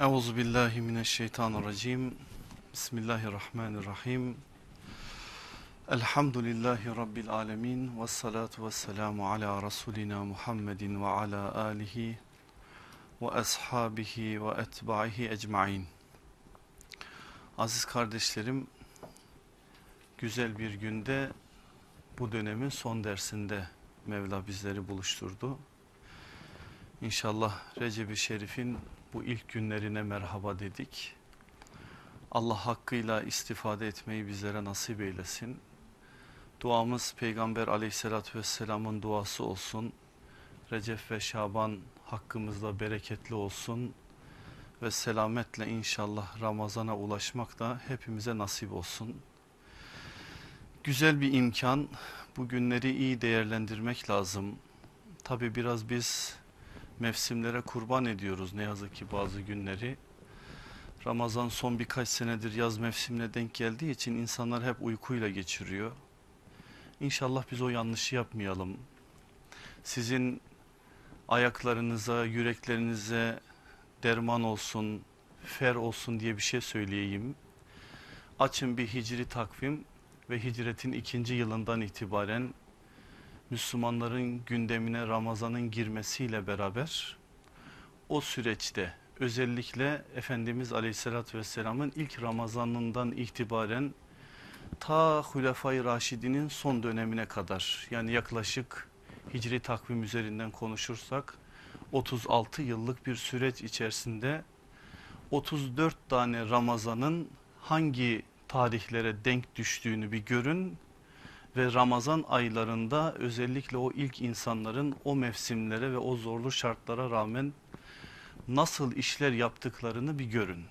Euzu billahi mineşşeytanirracim. Bismillahirrahmanirrahim. Elhamdülillahi rabbil alamin ve salatu vesselamu ala rasulina Muhammedin ve ala alihi ve ashabihi ve etbahi ecmaîn. Aziz kardeşlerim, güzel bir günde bu dönemin son dersinde Mevla bizleri buluşturdu. İnşallah Recep-i Şerif'in bu ilk günlerine merhaba dedik. Allah hakkıyla istifade etmeyi bizlere nasip eylesin. Duamız Peygamber aleyhissalatü vesselamın duası olsun. Recep ve Şaban hakkımızda bereketli olsun. Ve selametle inşallah Ramazan'a ulaşmak da hepimize nasip olsun. Güzel bir imkan. Bu günleri iyi değerlendirmek lazım. Tabi biraz biz mevsimlere kurban ediyoruz ne yazık ki bazı günleri. Ramazan son birkaç senedir yaz mevsimine denk geldiği için insanlar hep uykuyla geçiriyor. İnşallah biz o yanlışı yapmayalım. Sizin ayaklarınıza, yüreklerinize derman olsun, fer olsun diye bir şey söyleyeyim. Açın bir hicri takvim ve hicretin ikinci yılından itibaren Müslümanların gündemine Ramazan'ın girmesiyle beraber o süreçte özellikle Efendimiz Aleyhisselatü Vesselam'ın ilk Ramazan'ından itibaren ta Hulefai Raşidi'nin son dönemine kadar yani yaklaşık hicri takvim üzerinden konuşursak 36 yıllık bir süreç içerisinde 34 tane Ramazan'ın hangi tarihlere denk düştüğünü bir görün ve Ramazan aylarında özellikle o ilk insanların o mevsimlere ve o zorlu şartlara rağmen nasıl işler yaptıklarını bir görün.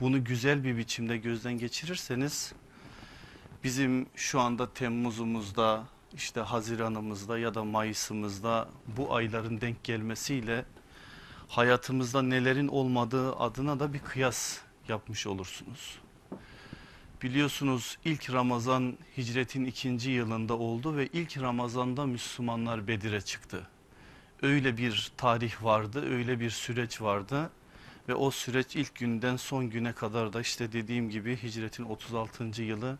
Bunu güzel bir biçimde gözden geçirirseniz bizim şu anda Temmuz'umuzda işte Haziran'ımızda ya da Mayıs'ımızda bu ayların denk gelmesiyle hayatımızda nelerin olmadığı adına da bir kıyas yapmış olursunuz. Biliyorsunuz ilk Ramazan hicretin ikinci yılında oldu ve ilk Ramazan'da Müslümanlar Bedir'e çıktı. Öyle bir tarih vardı, öyle bir süreç vardı ve o süreç ilk günden son güne kadar da işte dediğim gibi hicretin 36. yılı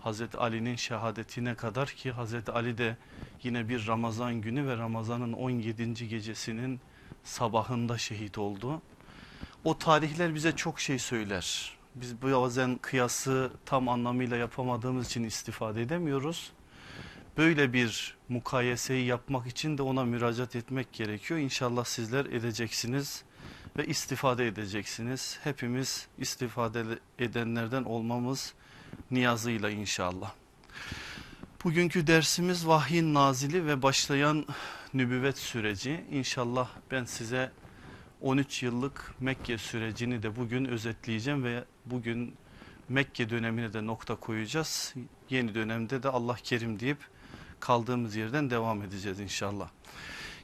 Hazreti Ali'nin şehadetine kadar ki Hazreti Ali de yine bir Ramazan günü ve Ramazan'ın 17. gecesinin sabahında şehit oldu. O tarihler bize çok şey söyler. Biz bu bazen kıyası tam anlamıyla yapamadığımız için istifade edemiyoruz. Böyle bir mukayeseyi yapmak için de ona müracaat etmek gerekiyor. İnşallah sizler edeceksiniz ve istifade edeceksiniz. Hepimiz istifade edenlerden olmamız niyazıyla inşallah. Bugünkü dersimiz vahyin nazili ve başlayan nübüvvet süreci. İnşallah ben size 13 yıllık Mekke sürecini de bugün özetleyeceğim ve bugün Mekke dönemine de nokta koyacağız. Yeni dönemde de Allah kerim deyip kaldığımız yerden devam edeceğiz inşallah.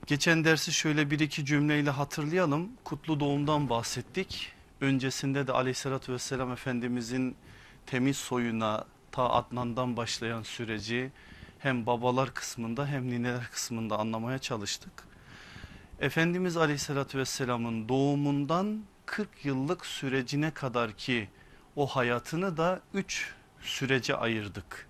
Geçen dersi şöyle bir iki cümleyle hatırlayalım. Kutlu doğumdan bahsettik. Öncesinde de aleyhissalatü vesselam Efendimizin temiz soyuna ta Adnan'dan başlayan süreci hem babalar kısmında hem nineler kısmında anlamaya çalıştık. Efendimiz aleyhissalatü vesselamın doğumundan 40 yıllık sürecine kadar ki o hayatını da 3 sürece ayırdık.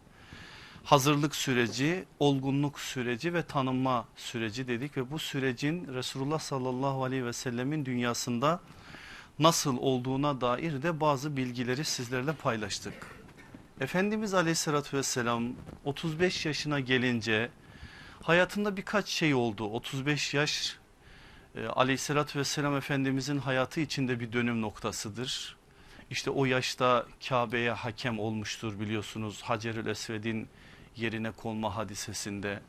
Hazırlık süreci, olgunluk süreci ve tanınma süreci dedik ve bu sürecin Resulullah sallallahu aleyhi ve sellemin dünyasında nasıl olduğuna dair de bazı bilgileri sizlerle paylaştık. Efendimiz aleyhissalatü vesselam 35 yaşına gelince hayatında birkaç şey oldu. 35 yaş e, aleyhissalatü vesselam Efendimizin hayatı içinde bir dönüm noktasıdır. İşte o yaşta Kabe'ye hakem olmuştur biliyorsunuz Hacerül Esved'in yerine konma hadisesinde.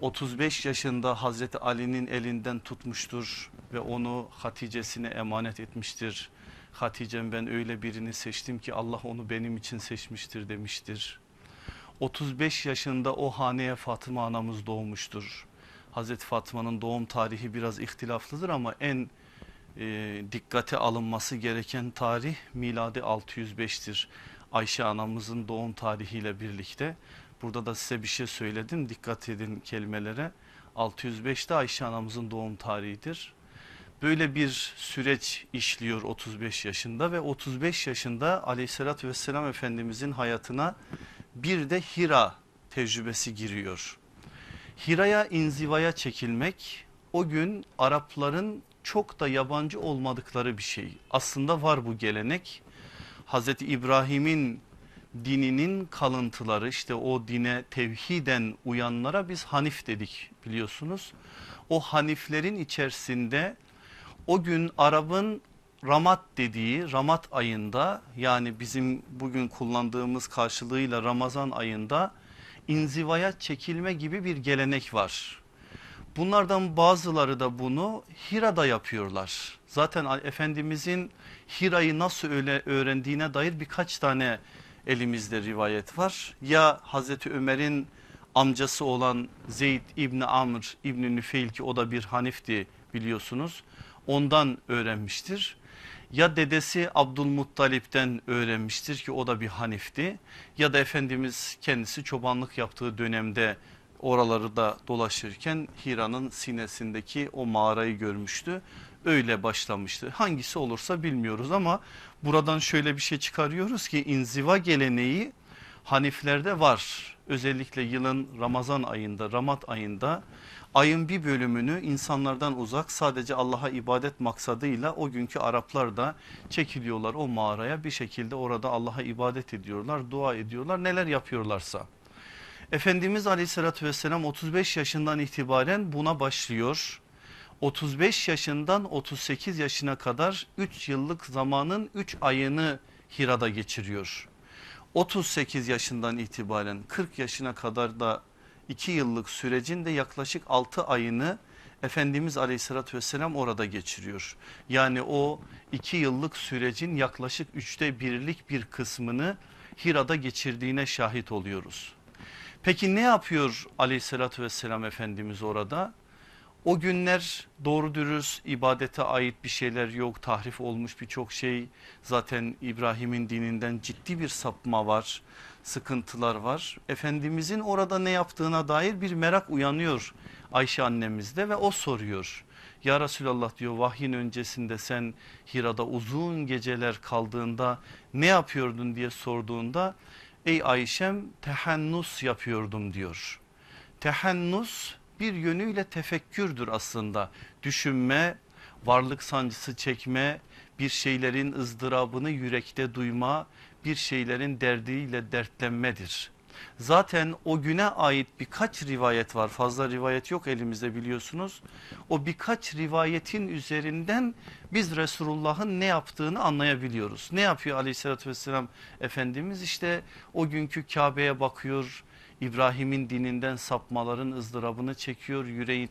35 yaşında Hazreti Ali'nin elinden tutmuştur ve onu Hatice'sine emanet etmiştir. Hatice'm ben öyle birini seçtim ki Allah onu benim için seçmiştir demiştir. 35 yaşında o haneye Fatıma anamız doğmuştur. Hazreti Fatma'nın doğum tarihi biraz ihtilaflıdır ama en e, dikkate alınması gereken tarih miladi 605'tir. Ayşe anamızın doğum tarihiyle birlikte. Burada da size bir şey söyledim dikkat edin kelimelere. 605'te Ayşe anamızın doğum tarihidir. Böyle bir süreç işliyor 35 yaşında ve 35 yaşında aleyhissalatü vesselam efendimizin hayatına bir de Hira tecrübesi giriyor. Hira'ya inzivaya çekilmek o gün Arapların çok da yabancı olmadıkları bir şey. Aslında var bu gelenek. Hazreti İbrahim'in dininin kalıntıları işte o dine tevhiden uyanlara biz hanif dedik biliyorsunuz. O haniflerin içerisinde o gün Arap'ın Ramat dediği Ramat ayında yani bizim bugün kullandığımız karşılığıyla Ramazan ayında inzivaya çekilme gibi bir gelenek var. Bunlardan bazıları da bunu Hira'da yapıyorlar. Zaten Efendimizin Hira'yı nasıl öyle öğrendiğine dair birkaç tane elimizde rivayet var. Ya Hazreti Ömer'in amcası olan Zeyd İbni Amr İbni Nüfeil ki o da bir Hanif'ti biliyorsunuz. Ondan öğrenmiştir ya dedesi Abdülmuttalip'ten öğrenmiştir ki o da bir Hanif'ti ya da Efendimiz kendisi çobanlık yaptığı dönemde oraları da dolaşırken Hira'nın sinesindeki o mağarayı görmüştü. Öyle başlamıştı. Hangisi olursa bilmiyoruz ama buradan şöyle bir şey çıkarıyoruz ki inziva geleneği Haniflerde var. Özellikle yılın Ramazan ayında, Ramat ayında ayın bir bölümünü insanlardan uzak sadece Allah'a ibadet maksadıyla o günkü Araplar da çekiliyorlar o mağaraya bir şekilde orada Allah'a ibadet ediyorlar, dua ediyorlar neler yapıyorlarsa. Efendimiz aleyhissalatü vesselam 35 yaşından itibaren buna başlıyor. 35 yaşından 38 yaşına kadar 3 yıllık zamanın 3 ayını Hira'da geçiriyor. 38 yaşından itibaren 40 yaşına kadar da 2 yıllık sürecin de yaklaşık 6 ayını Efendimiz aleyhissalatü vesselam orada geçiriyor. Yani o 2 yıllık sürecin yaklaşık üçte birlik bir kısmını Hira'da geçirdiğine şahit oluyoruz. Peki ne yapıyor aleyhissalatü vesselam Efendimiz orada? O günler doğru dürüst ibadete ait bir şeyler yok. Tahrif olmuş birçok şey. Zaten İbrahim'in dininden ciddi bir sapma var. Sıkıntılar var. Efendimizin orada ne yaptığına dair bir merak uyanıyor Ayşe annemizde ve o soruyor. Ya Resulallah diyor vahyin öncesinde sen Hira'da uzun geceler kaldığında ne yapıyordun diye sorduğunda ey Ayşem tehennus yapıyordum diyor. Tehennus bir yönüyle tefekkürdür aslında. Düşünme, varlık sancısı çekme, bir şeylerin ızdırabını yürekte duyma, bir şeylerin derdiyle dertlenmedir. Zaten o güne ait birkaç rivayet var fazla rivayet yok elimizde biliyorsunuz. O birkaç rivayetin üzerinden biz Resulullah'ın ne yaptığını anlayabiliyoruz. Ne yapıyor aleyhissalatü vesselam Efendimiz işte o günkü Kabe'ye bakıyor İbrahim'in dininden sapmaların ızdırabını çekiyor. Yüreği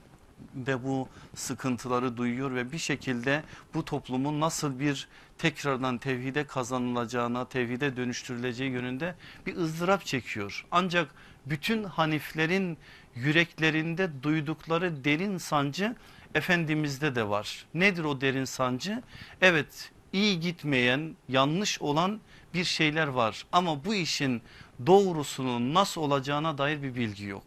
ve bu sıkıntıları duyuyor ve bir şekilde bu toplumun nasıl bir tekrardan tevhide kazanılacağına, tevhide dönüştürüleceği yönünde bir ızdırap çekiyor. Ancak bütün haniflerin yüreklerinde duydukları derin sancı Efendimiz'de de var. Nedir o derin sancı? Evet iyi gitmeyen yanlış olan bir şeyler var ama bu işin doğrusunun nasıl olacağına dair bir bilgi yok.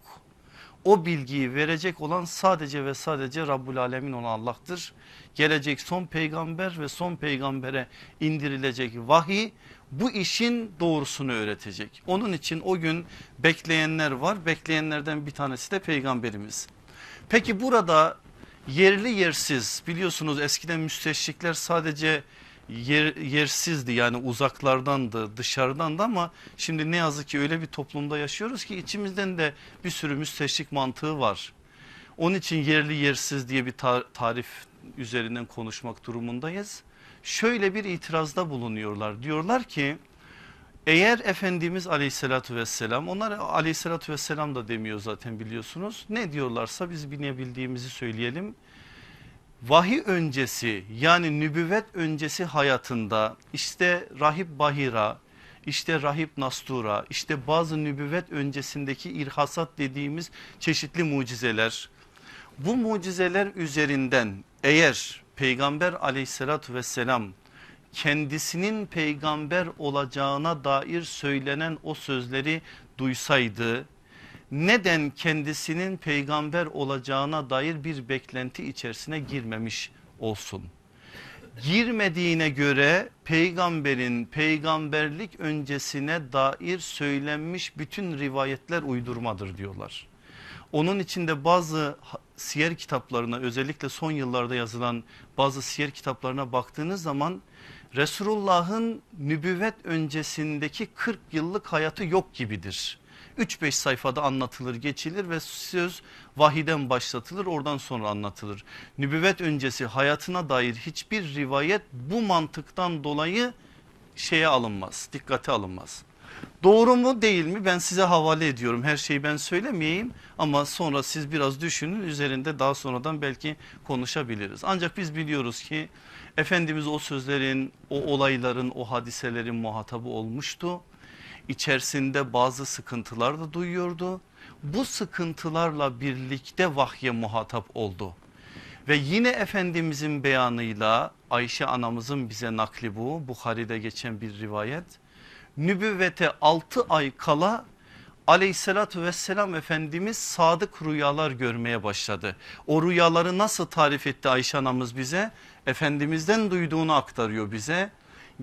O bilgiyi verecek olan sadece ve sadece Rabbul Alemin olan Allah'tır. Gelecek son peygamber ve son peygambere indirilecek vahiy bu işin doğrusunu öğretecek. Onun için o gün bekleyenler var. Bekleyenlerden bir tanesi de peygamberimiz. Peki burada yerli yersiz biliyorsunuz eskiden müsteşrikler sadece yer, yersizdi yani uzaklardandı dışarıdan da ama şimdi ne yazık ki öyle bir toplumda yaşıyoruz ki içimizden de bir sürü müsteşrik mantığı var. Onun için yerli yersiz diye bir tarif üzerinden konuşmak durumundayız. Şöyle bir itirazda bulunuyorlar diyorlar ki eğer Efendimiz aleyhissalatü vesselam onlar aleyhissalatü vesselam da demiyor zaten biliyorsunuz ne diyorlarsa biz binebildiğimizi söyleyelim vahiy öncesi yani nübüvvet öncesi hayatında işte rahip Bahira, işte rahip Nastura, işte bazı nübüvvet öncesindeki irhasat dediğimiz çeşitli mucizeler. Bu mucizeler üzerinden eğer peygamber aleyhissalatü vesselam kendisinin peygamber olacağına dair söylenen o sözleri duysaydı neden kendisinin peygamber olacağına dair bir beklenti içerisine girmemiş olsun. Girmediğine göre peygamberin peygamberlik öncesine dair söylenmiş bütün rivayetler uydurmadır diyorlar. Onun içinde bazı siyer kitaplarına özellikle son yıllarda yazılan bazı siyer kitaplarına baktığınız zaman Resulullah'ın nübüvvet öncesindeki 40 yıllık hayatı yok gibidir. 3-5 sayfada anlatılır geçilir ve söz vahiden başlatılır oradan sonra anlatılır. Nübüvvet öncesi hayatına dair hiçbir rivayet bu mantıktan dolayı şeye alınmaz dikkate alınmaz. Doğru mu değil mi ben size havale ediyorum her şeyi ben söylemeyeyim ama sonra siz biraz düşünün üzerinde daha sonradan belki konuşabiliriz. Ancak biz biliyoruz ki Efendimiz o sözlerin o olayların o hadiselerin muhatabı olmuştu içerisinde bazı sıkıntılar da duyuyordu. Bu sıkıntılarla birlikte vahye muhatap oldu. Ve yine Efendimizin beyanıyla Ayşe anamızın bize nakli bu Bukhari'de geçen bir rivayet. Nübüvvete 6 ay kala aleyhissalatü vesselam Efendimiz sadık rüyalar görmeye başladı. O rüyaları nasıl tarif etti Ayşe anamız bize? Efendimizden duyduğunu aktarıyor bize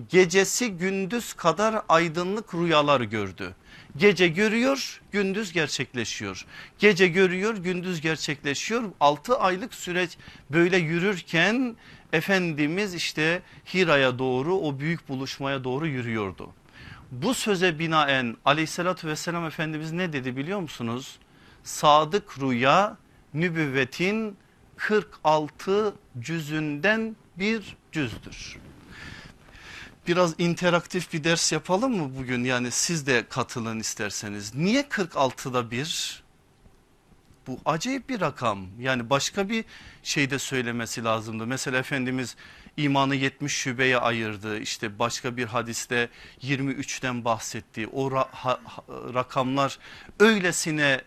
gecesi gündüz kadar aydınlık rüyalar gördü. Gece görüyor gündüz gerçekleşiyor. Gece görüyor gündüz gerçekleşiyor. 6 aylık süreç böyle yürürken Efendimiz işte Hira'ya doğru o büyük buluşmaya doğru yürüyordu. Bu söze binaen aleyhissalatü vesselam Efendimiz ne dedi biliyor musunuz? Sadık rüya nübüvvetin 46 cüzünden bir cüzdür biraz interaktif bir ders yapalım mı bugün? Yani siz de katılın isterseniz. Niye 46'da bir? Bu acayip bir rakam. Yani başka bir şey de söylemesi lazımdı. Mesela Efendimiz imanı 70 şubeye ayırdı. İşte başka bir hadiste 23'ten bahsetti. O ra ha rakamlar öylesine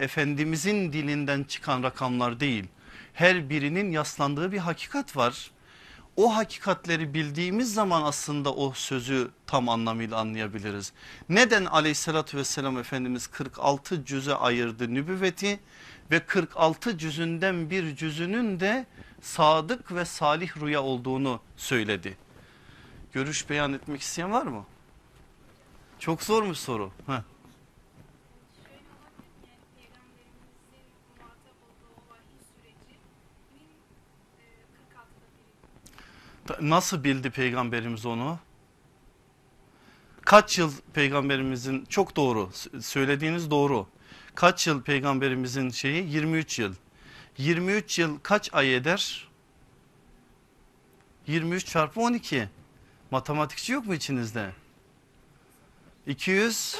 Efendimizin dilinden çıkan rakamlar değil. Her birinin yaslandığı bir hakikat var o hakikatleri bildiğimiz zaman aslında o sözü tam anlamıyla anlayabiliriz. Neden aleyhissalatü vesselam Efendimiz 46 cüze ayırdı nübüvveti ve 46 cüzünden bir cüzünün de sadık ve salih rüya olduğunu söyledi. Görüş beyan etmek isteyen var mı? Çok zor mu soru. Heh. Nasıl bildi peygamberimiz onu? Kaç yıl peygamberimizin çok doğru söylediğiniz doğru. Kaç yıl peygamberimizin şeyi 23 yıl. 23 yıl kaç ay eder? 23 çarpı 12. Matematikçi yok mu içinizde? 276.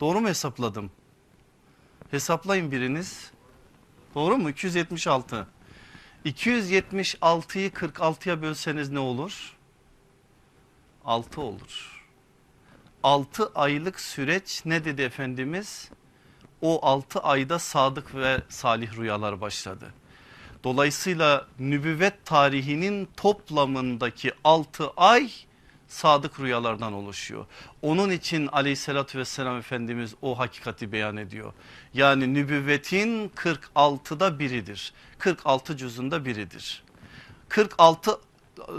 Doğru mu hesapladım? Hesaplayın biriniz. Doğru mu? 276. 276'yı 46'ya bölseniz ne olur? 6 olur. 6 aylık süreç ne dedi Efendimiz? O 6 ayda sadık ve salih rüyalar başladı. Dolayısıyla nübüvvet tarihinin toplamındaki 6 ay sadık rüyalardan oluşuyor. Onun için aleyhissalatü vesselam Efendimiz o hakikati beyan ediyor. Yani nübüvvetin 46'da biridir. 46 cüzünde biridir. 46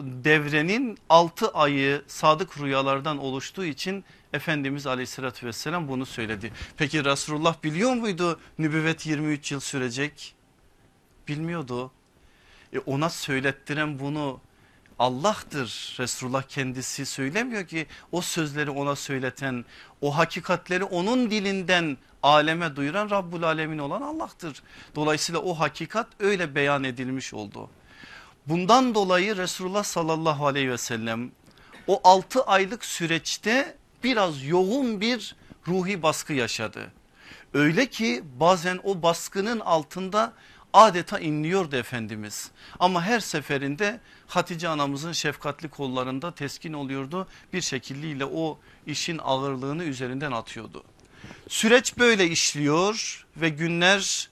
devrenin 6 ayı sadık rüyalardan oluştuğu için Efendimiz aleyhissalatü vesselam bunu söyledi. Peki Resulullah biliyor muydu nübüvvet 23 yıl sürecek? Bilmiyordu. E ona söylettiren bunu Allah'tır. Resulullah kendisi söylemiyor ki o sözleri ona söyleten o hakikatleri onun dilinden aleme duyuran Rabbul Alemin olan Allah'tır. Dolayısıyla o hakikat öyle beyan edilmiş oldu. Bundan dolayı Resulullah sallallahu aleyhi ve sellem o 6 aylık süreçte biraz yoğun bir ruhi baskı yaşadı. Öyle ki bazen o baskının altında adeta inliyordu Efendimiz. Ama her seferinde Hatice anamızın şefkatli kollarında teskin oluyordu. Bir şekilliyle o işin ağırlığını üzerinden atıyordu. Süreç böyle işliyor ve günler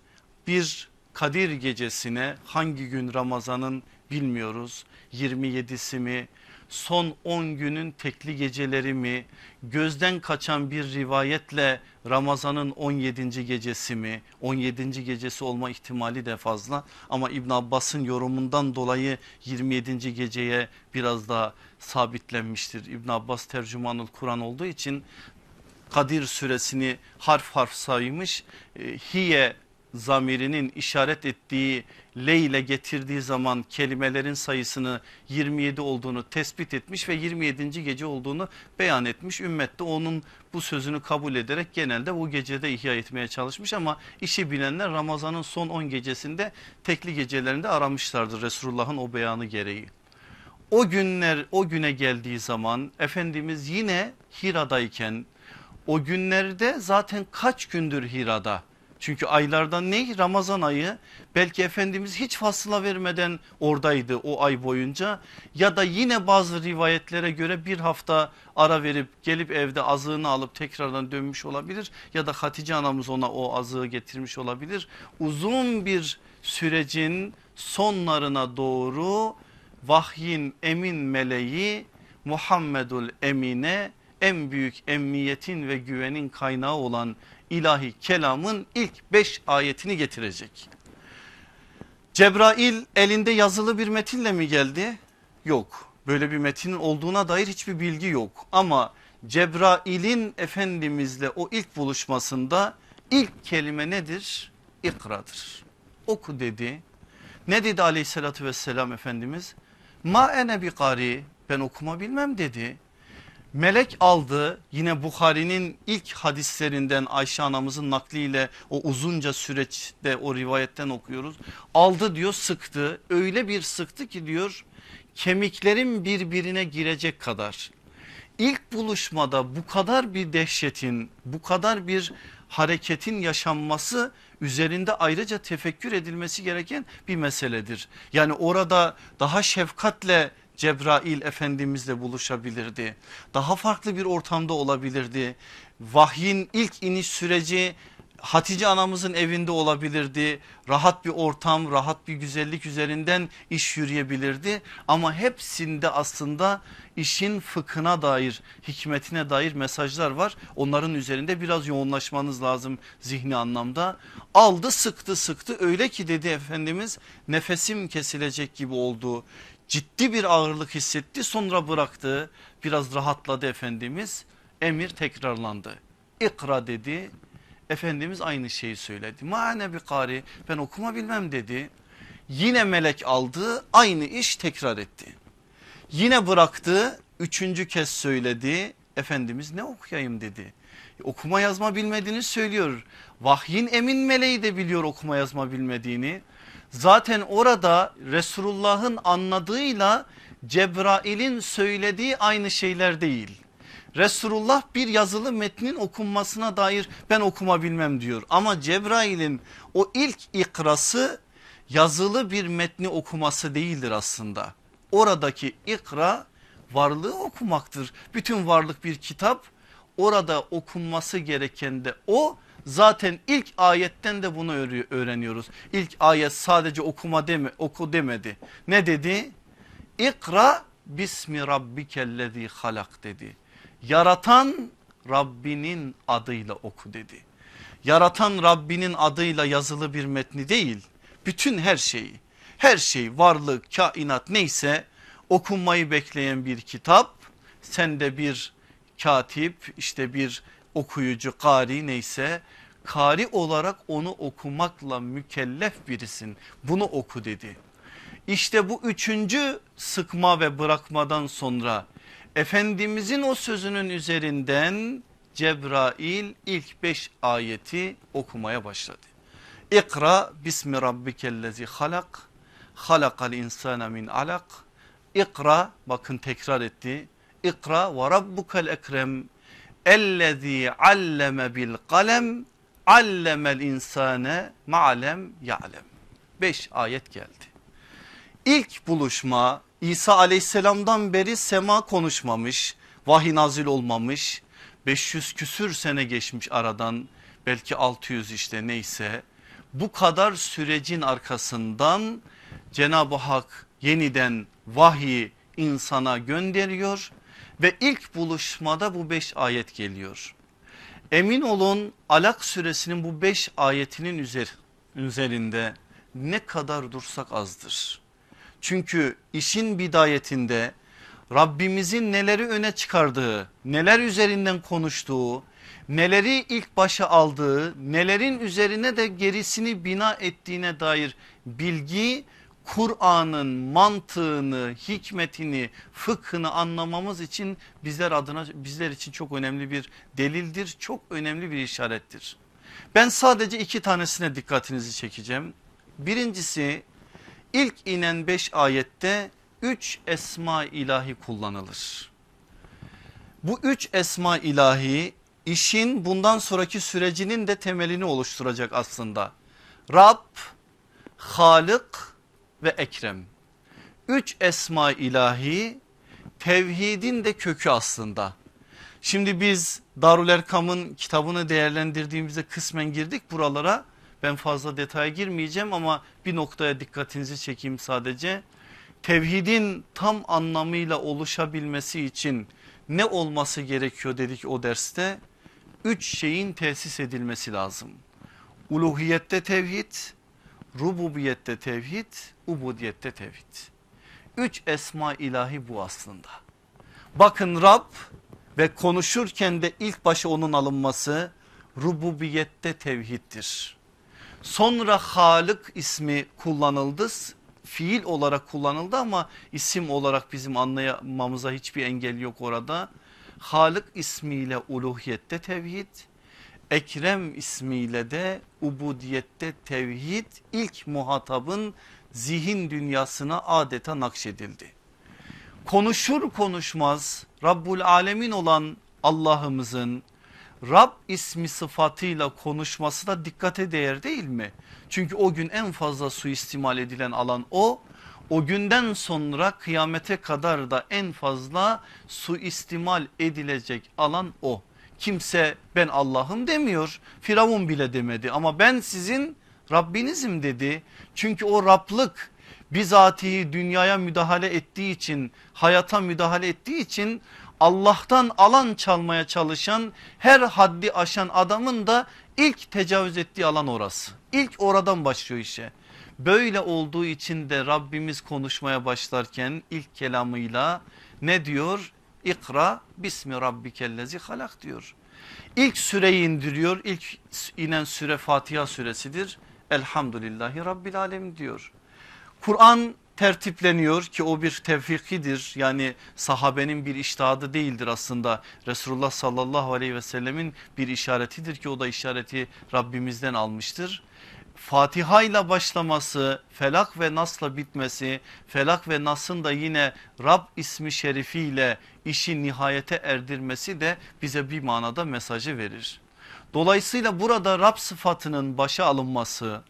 bir Kadir gecesine hangi gün Ramazan'ın bilmiyoruz 27'si mi son 10 günün tekli geceleri mi gözden kaçan bir rivayetle Ramazan'ın 17. gecesi mi 17. gecesi olma ihtimali de fazla ama İbn Abbas'ın yorumundan dolayı 27. geceye biraz daha sabitlenmiştir. İbn Abbas tercümanul Kur'an olduğu için Kadir suresini harf harf saymış. Ee, hiye zamirinin işaret ettiği le ile getirdiği zaman kelimelerin sayısını 27 olduğunu tespit etmiş ve 27. gece olduğunu beyan etmiş. Ümmet de onun bu sözünü kabul ederek genelde bu gecede ihya etmeye çalışmış ama işi bilenler Ramazan'ın son 10 gecesinde tekli gecelerinde aramışlardır Resulullah'ın o beyanı gereği. O günler o güne geldiği zaman Efendimiz yine Hira'dayken o günlerde zaten kaç gündür Hira'da çünkü aylardan ne Ramazan ayı belki Efendimiz hiç fasıla vermeden oradaydı o ay boyunca ya da yine bazı rivayetlere göre bir hafta ara verip gelip evde azığını alıp tekrardan dönmüş olabilir ya da Hatice anamız ona o azığı getirmiş olabilir. Uzun bir sürecin sonlarına doğru vahyin emin meleği Muhammedul Emine en büyük emniyetin ve güvenin kaynağı olan ilahi kelamın ilk beş ayetini getirecek. Cebrail elinde yazılı bir metinle mi geldi? Yok böyle bir metinin olduğuna dair hiçbir bilgi yok ama Cebrail'in Efendimizle o ilk buluşmasında ilk kelime nedir? İkradır. Oku dedi. Ne dedi aleyhissalatü vesselam Efendimiz? Ma ene bi kari ben okuma bilmem dedi. Melek aldı yine Bukhari'nin ilk hadislerinden Ayşe anamızın nakliyle o uzunca süreçte o rivayetten okuyoruz. Aldı diyor sıktı öyle bir sıktı ki diyor kemiklerin birbirine girecek kadar. İlk buluşmada bu kadar bir dehşetin bu kadar bir hareketin yaşanması üzerinde ayrıca tefekkür edilmesi gereken bir meseledir. Yani orada daha şefkatle Cebrail Efendimizle buluşabilirdi. Daha farklı bir ortamda olabilirdi. Vahyin ilk iniş süreci Hatice anamızın evinde olabilirdi. Rahat bir ortam, rahat bir güzellik üzerinden iş yürüyebilirdi. Ama hepsinde aslında işin fıkhına dair, hikmetine dair mesajlar var. Onların üzerinde biraz yoğunlaşmanız lazım zihni anlamda. Aldı sıktı sıktı öyle ki dedi Efendimiz nefesim kesilecek gibi oldu ciddi bir ağırlık hissetti sonra bıraktı biraz rahatladı Efendimiz emir tekrarlandı ikra dedi Efendimiz aynı şeyi söyledi maane bir kari ben okuma bilmem dedi yine melek aldı aynı iş tekrar etti yine bıraktı üçüncü kez söyledi Efendimiz ne okuyayım dedi okuma yazma bilmediğini söylüyor vahyin emin meleği de biliyor okuma yazma bilmediğini Zaten orada Resulullah'ın anladığıyla Cebrail'in söylediği aynı şeyler değil. Resulullah bir yazılı metnin okunmasına dair ben okuma bilmem diyor. Ama Cebrail'in o ilk ikrası yazılı bir metni okuması değildir aslında. Oradaki ikra varlığı okumaktır. Bütün varlık bir kitap orada okunması gereken de o Zaten ilk ayetten de bunu öğreniyoruz. İlk ayet sadece okuma deme, oku demedi. Ne dedi? İkra bismi rabbikellezi halak dedi. Yaratan Rabbinin adıyla oku dedi. Yaratan Rabbinin adıyla yazılı bir metni değil. Bütün her şeyi, her şey varlık, kainat neyse okunmayı bekleyen bir kitap. Sen de bir katip işte bir okuyucu kari neyse kari olarak onu okumakla mükellef birisin bunu oku dedi. İşte bu üçüncü sıkma ve bırakmadan sonra Efendimizin o sözünün üzerinden Cebrail ilk beş ayeti okumaya başladı. İkra bismi rabbikellezi halak, halakal insana min alak, İkra bakın tekrar etti. İkra ve rabbukel ekrem Ellezî alleme bil kalem allemel insane ma'lem ya'lem. Beş ayet geldi. İlk buluşma İsa aleyhisselamdan beri sema konuşmamış, vahiy nazil olmamış, 500 küsür sene geçmiş aradan belki 600 işte neyse bu kadar sürecin arkasından Cenab-ı Hak yeniden vahiy insana gönderiyor ve ilk buluşmada bu beş ayet geliyor. Emin olun Alak suresinin bu beş ayetinin üzeri, üzerinde ne kadar dursak azdır. Çünkü işin bidayetinde Rabbimizin neleri öne çıkardığı, neler üzerinden konuştuğu, neleri ilk başa aldığı, nelerin üzerine de gerisini bina ettiğine dair bilgi Kur'an'ın mantığını, hikmetini, fıkhını anlamamız için bizler adına bizler için çok önemli bir delildir. Çok önemli bir işarettir. Ben sadece iki tanesine dikkatinizi çekeceğim. Birincisi ilk inen beş ayette üç esma ilahi kullanılır. Bu üç esma ilahi işin bundan sonraki sürecinin de temelini oluşturacak aslında. Rab, Halık ve ekrem. Üç esma ilahi tevhidin de kökü aslında. Şimdi biz Darül Erkam'ın kitabını değerlendirdiğimizde kısmen girdik buralara. Ben fazla detaya girmeyeceğim ama bir noktaya dikkatinizi çekeyim sadece. Tevhidin tam anlamıyla oluşabilmesi için ne olması gerekiyor dedik o derste? Üç şeyin tesis edilmesi lazım. Uluhiyette tevhid, Rububiyette tevhid, ubudiyette tevhid. Üç esma ilahi bu aslında. Bakın Rab ve konuşurken de ilk başa onun alınması rububiyette tevhiddir. Sonra Halık ismi kullanıldı fiil olarak kullanıldı ama isim olarak bizim anlayamamıza hiçbir engel yok orada. Halık ismiyle uluhiyette tevhid Ekrem ismiyle de ubudiyette tevhid ilk muhatabın zihin dünyasına adeta nakşedildi. Konuşur konuşmaz Rabbul Alemin olan Allah'ımızın Rab ismi sıfatıyla konuşması da dikkate değer değil mi? Çünkü o gün en fazla suistimal edilen alan o. O günden sonra kıyamete kadar da en fazla suistimal edilecek alan o kimse ben Allah'ım demiyor. Firavun bile demedi ama ben sizin Rabbinizim dedi. Çünkü o Rablık bizatihi dünyaya müdahale ettiği için hayata müdahale ettiği için Allah'tan alan çalmaya çalışan her haddi aşan adamın da ilk tecavüz ettiği alan orası. İlk oradan başlıyor işe. Böyle olduğu için de Rabbimiz konuşmaya başlarken ilk kelamıyla ne diyor? İkra bismi rabbikellezi halak diyor. İlk süreyi indiriyor. İlk inen süre Fatiha suresidir. Elhamdülillahi Rabbil Alem diyor. Kur'an tertipleniyor ki o bir tevfikidir. Yani sahabenin bir iştihadı değildir aslında. Resulullah sallallahu aleyhi ve sellemin bir işaretidir ki o da işareti Rabbimizden almıştır. Fatiha ile başlaması, Felak ve Nas'la bitmesi, Felak ve Nas'ın da yine Rab ismi şerifiyle işi nihayete erdirmesi de bize bir manada mesajı verir. Dolayısıyla burada Rab sıfatının başa alınması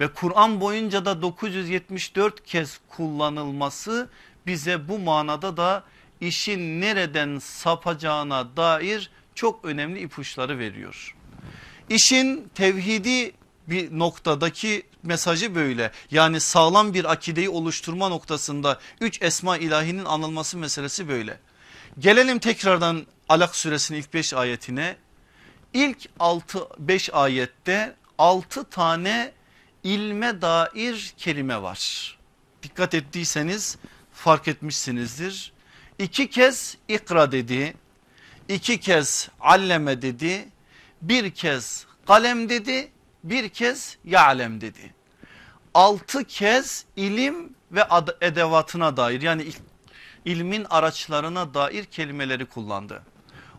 ve Kur'an boyunca da 974 kez kullanılması bize bu manada da işin nereden sapacağına dair çok önemli ipuçları veriyor. İşin tevhidi bir noktadaki mesajı böyle. Yani sağlam bir akideyi oluşturma noktasında üç esma ilahinin anılması meselesi böyle. Gelelim tekrardan Alak suresinin ilk 5 ayetine. İlk 6 5 ayette 6 tane ilme dair kelime var. Dikkat ettiyseniz fark etmişsinizdir. İki kez ikra dedi, iki kez alleme dedi, bir kez kalem dedi, bir kez ya'lem dedi. Altı kez ilim ve edevatına dair yani ilmin araçlarına dair kelimeleri kullandı.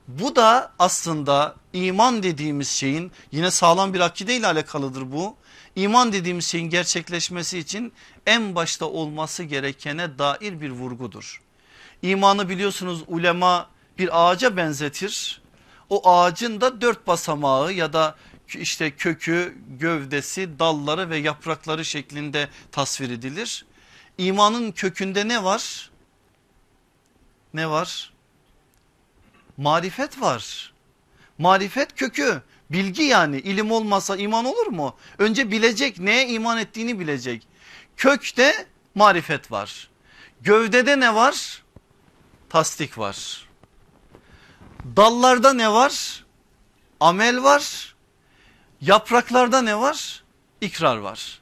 Bu da aslında iman dediğimiz şeyin yine sağlam bir akide ile alakalıdır bu. İman dediğimiz şeyin gerçekleşmesi için en başta olması gerekene dair bir vurgudur. İmanı biliyorsunuz ulema bir ağaca benzetir. O ağacın da dört basamağı ya da işte kökü, gövdesi, dalları ve yaprakları şeklinde tasvir edilir. İmanın kökünde ne var? Ne var? Marifet var. Marifet kökü bilgi yani ilim olmasa iman olur mu? Önce bilecek neye iman ettiğini bilecek. Kökte marifet var. Gövdede ne var? Tasdik var. Dallarda ne var? Amel var Yapraklarda ne var? İkrar var.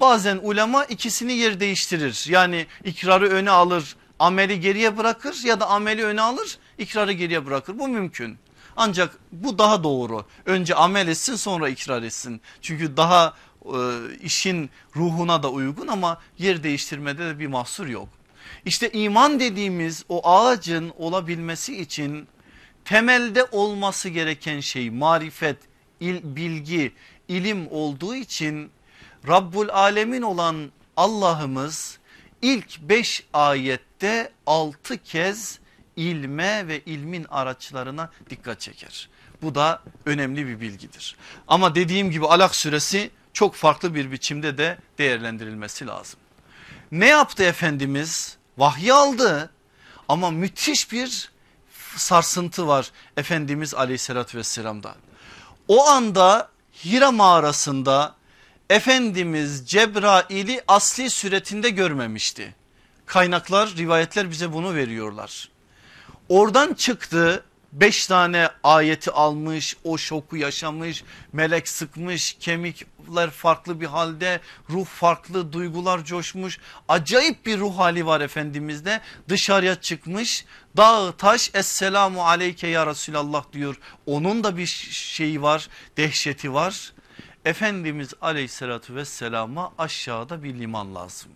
Bazen ulema ikisini yer değiştirir. Yani ikrarı öne alır, ameli geriye bırakır ya da ameli öne alır, ikrarı geriye bırakır. Bu mümkün. Ancak bu daha doğru. Önce amel etsin sonra ikrar etsin. Çünkü daha e, işin ruhuna da uygun ama yer değiştirmede de bir mahsur yok. İşte iman dediğimiz o ağacın olabilmesi için temelde olması gereken şey marifet, il, bilgi, ilim olduğu için Rabbul Alemin olan Allah'ımız ilk 5 ayette 6 kez ilme ve ilmin araçlarına dikkat çeker. Bu da önemli bir bilgidir. Ama dediğim gibi Alak suresi çok farklı bir biçimde de değerlendirilmesi lazım. Ne yaptı Efendimiz? Vahyi aldı ama müthiş bir sarsıntı var Efendimiz aleyhissalatü vesselam'da. O anda Hira mağarasında Efendimiz Cebrail'i asli suretinde görmemişti. Kaynaklar rivayetler bize bunu veriyorlar. Oradan çıktı Beş tane ayeti almış o şoku yaşamış melek sıkmış kemikler farklı bir halde ruh farklı duygular coşmuş acayip bir ruh hali var Efendimiz'de dışarıya çıkmış dağ taş esselamu aleyke ya Resulallah diyor onun da bir şeyi var dehşeti var. Efendimiz aleyhissalatü vesselama aşağıda bir liman lazım.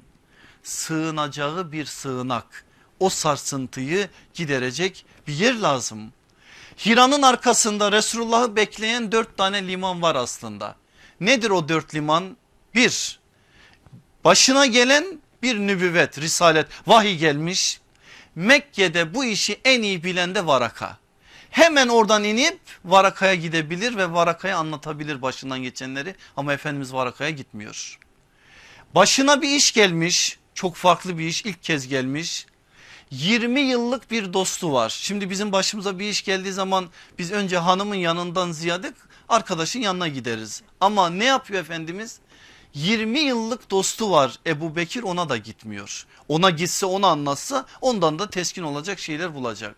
Sığınacağı bir sığınak o sarsıntıyı giderecek bir yer lazım. Hira'nın arkasında Resulullah'ı bekleyen dört tane liman var aslında. Nedir o dört liman? Bir, başına gelen bir nübüvvet, risalet, vahiy gelmiş. Mekke'de bu işi en iyi bilen de Varaka. Hemen oradan inip Varaka'ya gidebilir ve Varaka'ya anlatabilir başından geçenleri ama Efendimiz Varaka'ya gitmiyor. Başına bir iş gelmiş çok farklı bir iş ilk kez gelmiş 20 yıllık bir dostu var. Şimdi bizim başımıza bir iş geldiği zaman biz önce hanımın yanından ziyade arkadaşın yanına gideriz. Ama ne yapıyor Efendimiz? 20 yıllık dostu var Ebu Bekir ona da gitmiyor. Ona gitse onu anlatsa ondan da teskin olacak şeyler bulacak.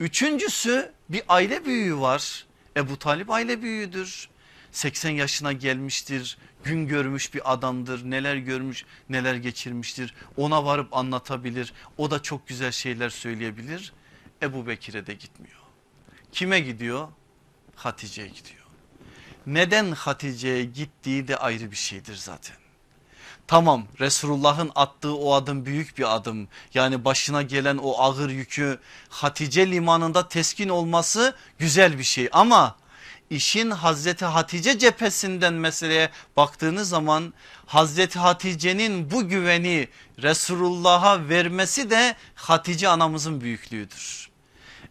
Üçüncüsü bir aile büyüğü var. Ebu Talip aile büyüğüdür. 80 yaşına gelmiştir, gün görmüş bir adamdır, neler görmüş neler geçirmiştir. Ona varıp anlatabilir, o da çok güzel şeyler söyleyebilir. Ebu Bekir'e de gitmiyor. Kime gidiyor? Hatice'ye gidiyor. Neden Hatice'ye gittiği de ayrı bir şeydir zaten. Tamam Resulullah'ın attığı o adım büyük bir adım. Yani başına gelen o ağır yükü Hatice limanında teskin olması güzel bir şey ama işin Hazreti Hatice cephesinden meseleye baktığınız zaman Hazreti Hatice'nin bu güveni Resulullah'a vermesi de Hatice anamızın büyüklüğüdür.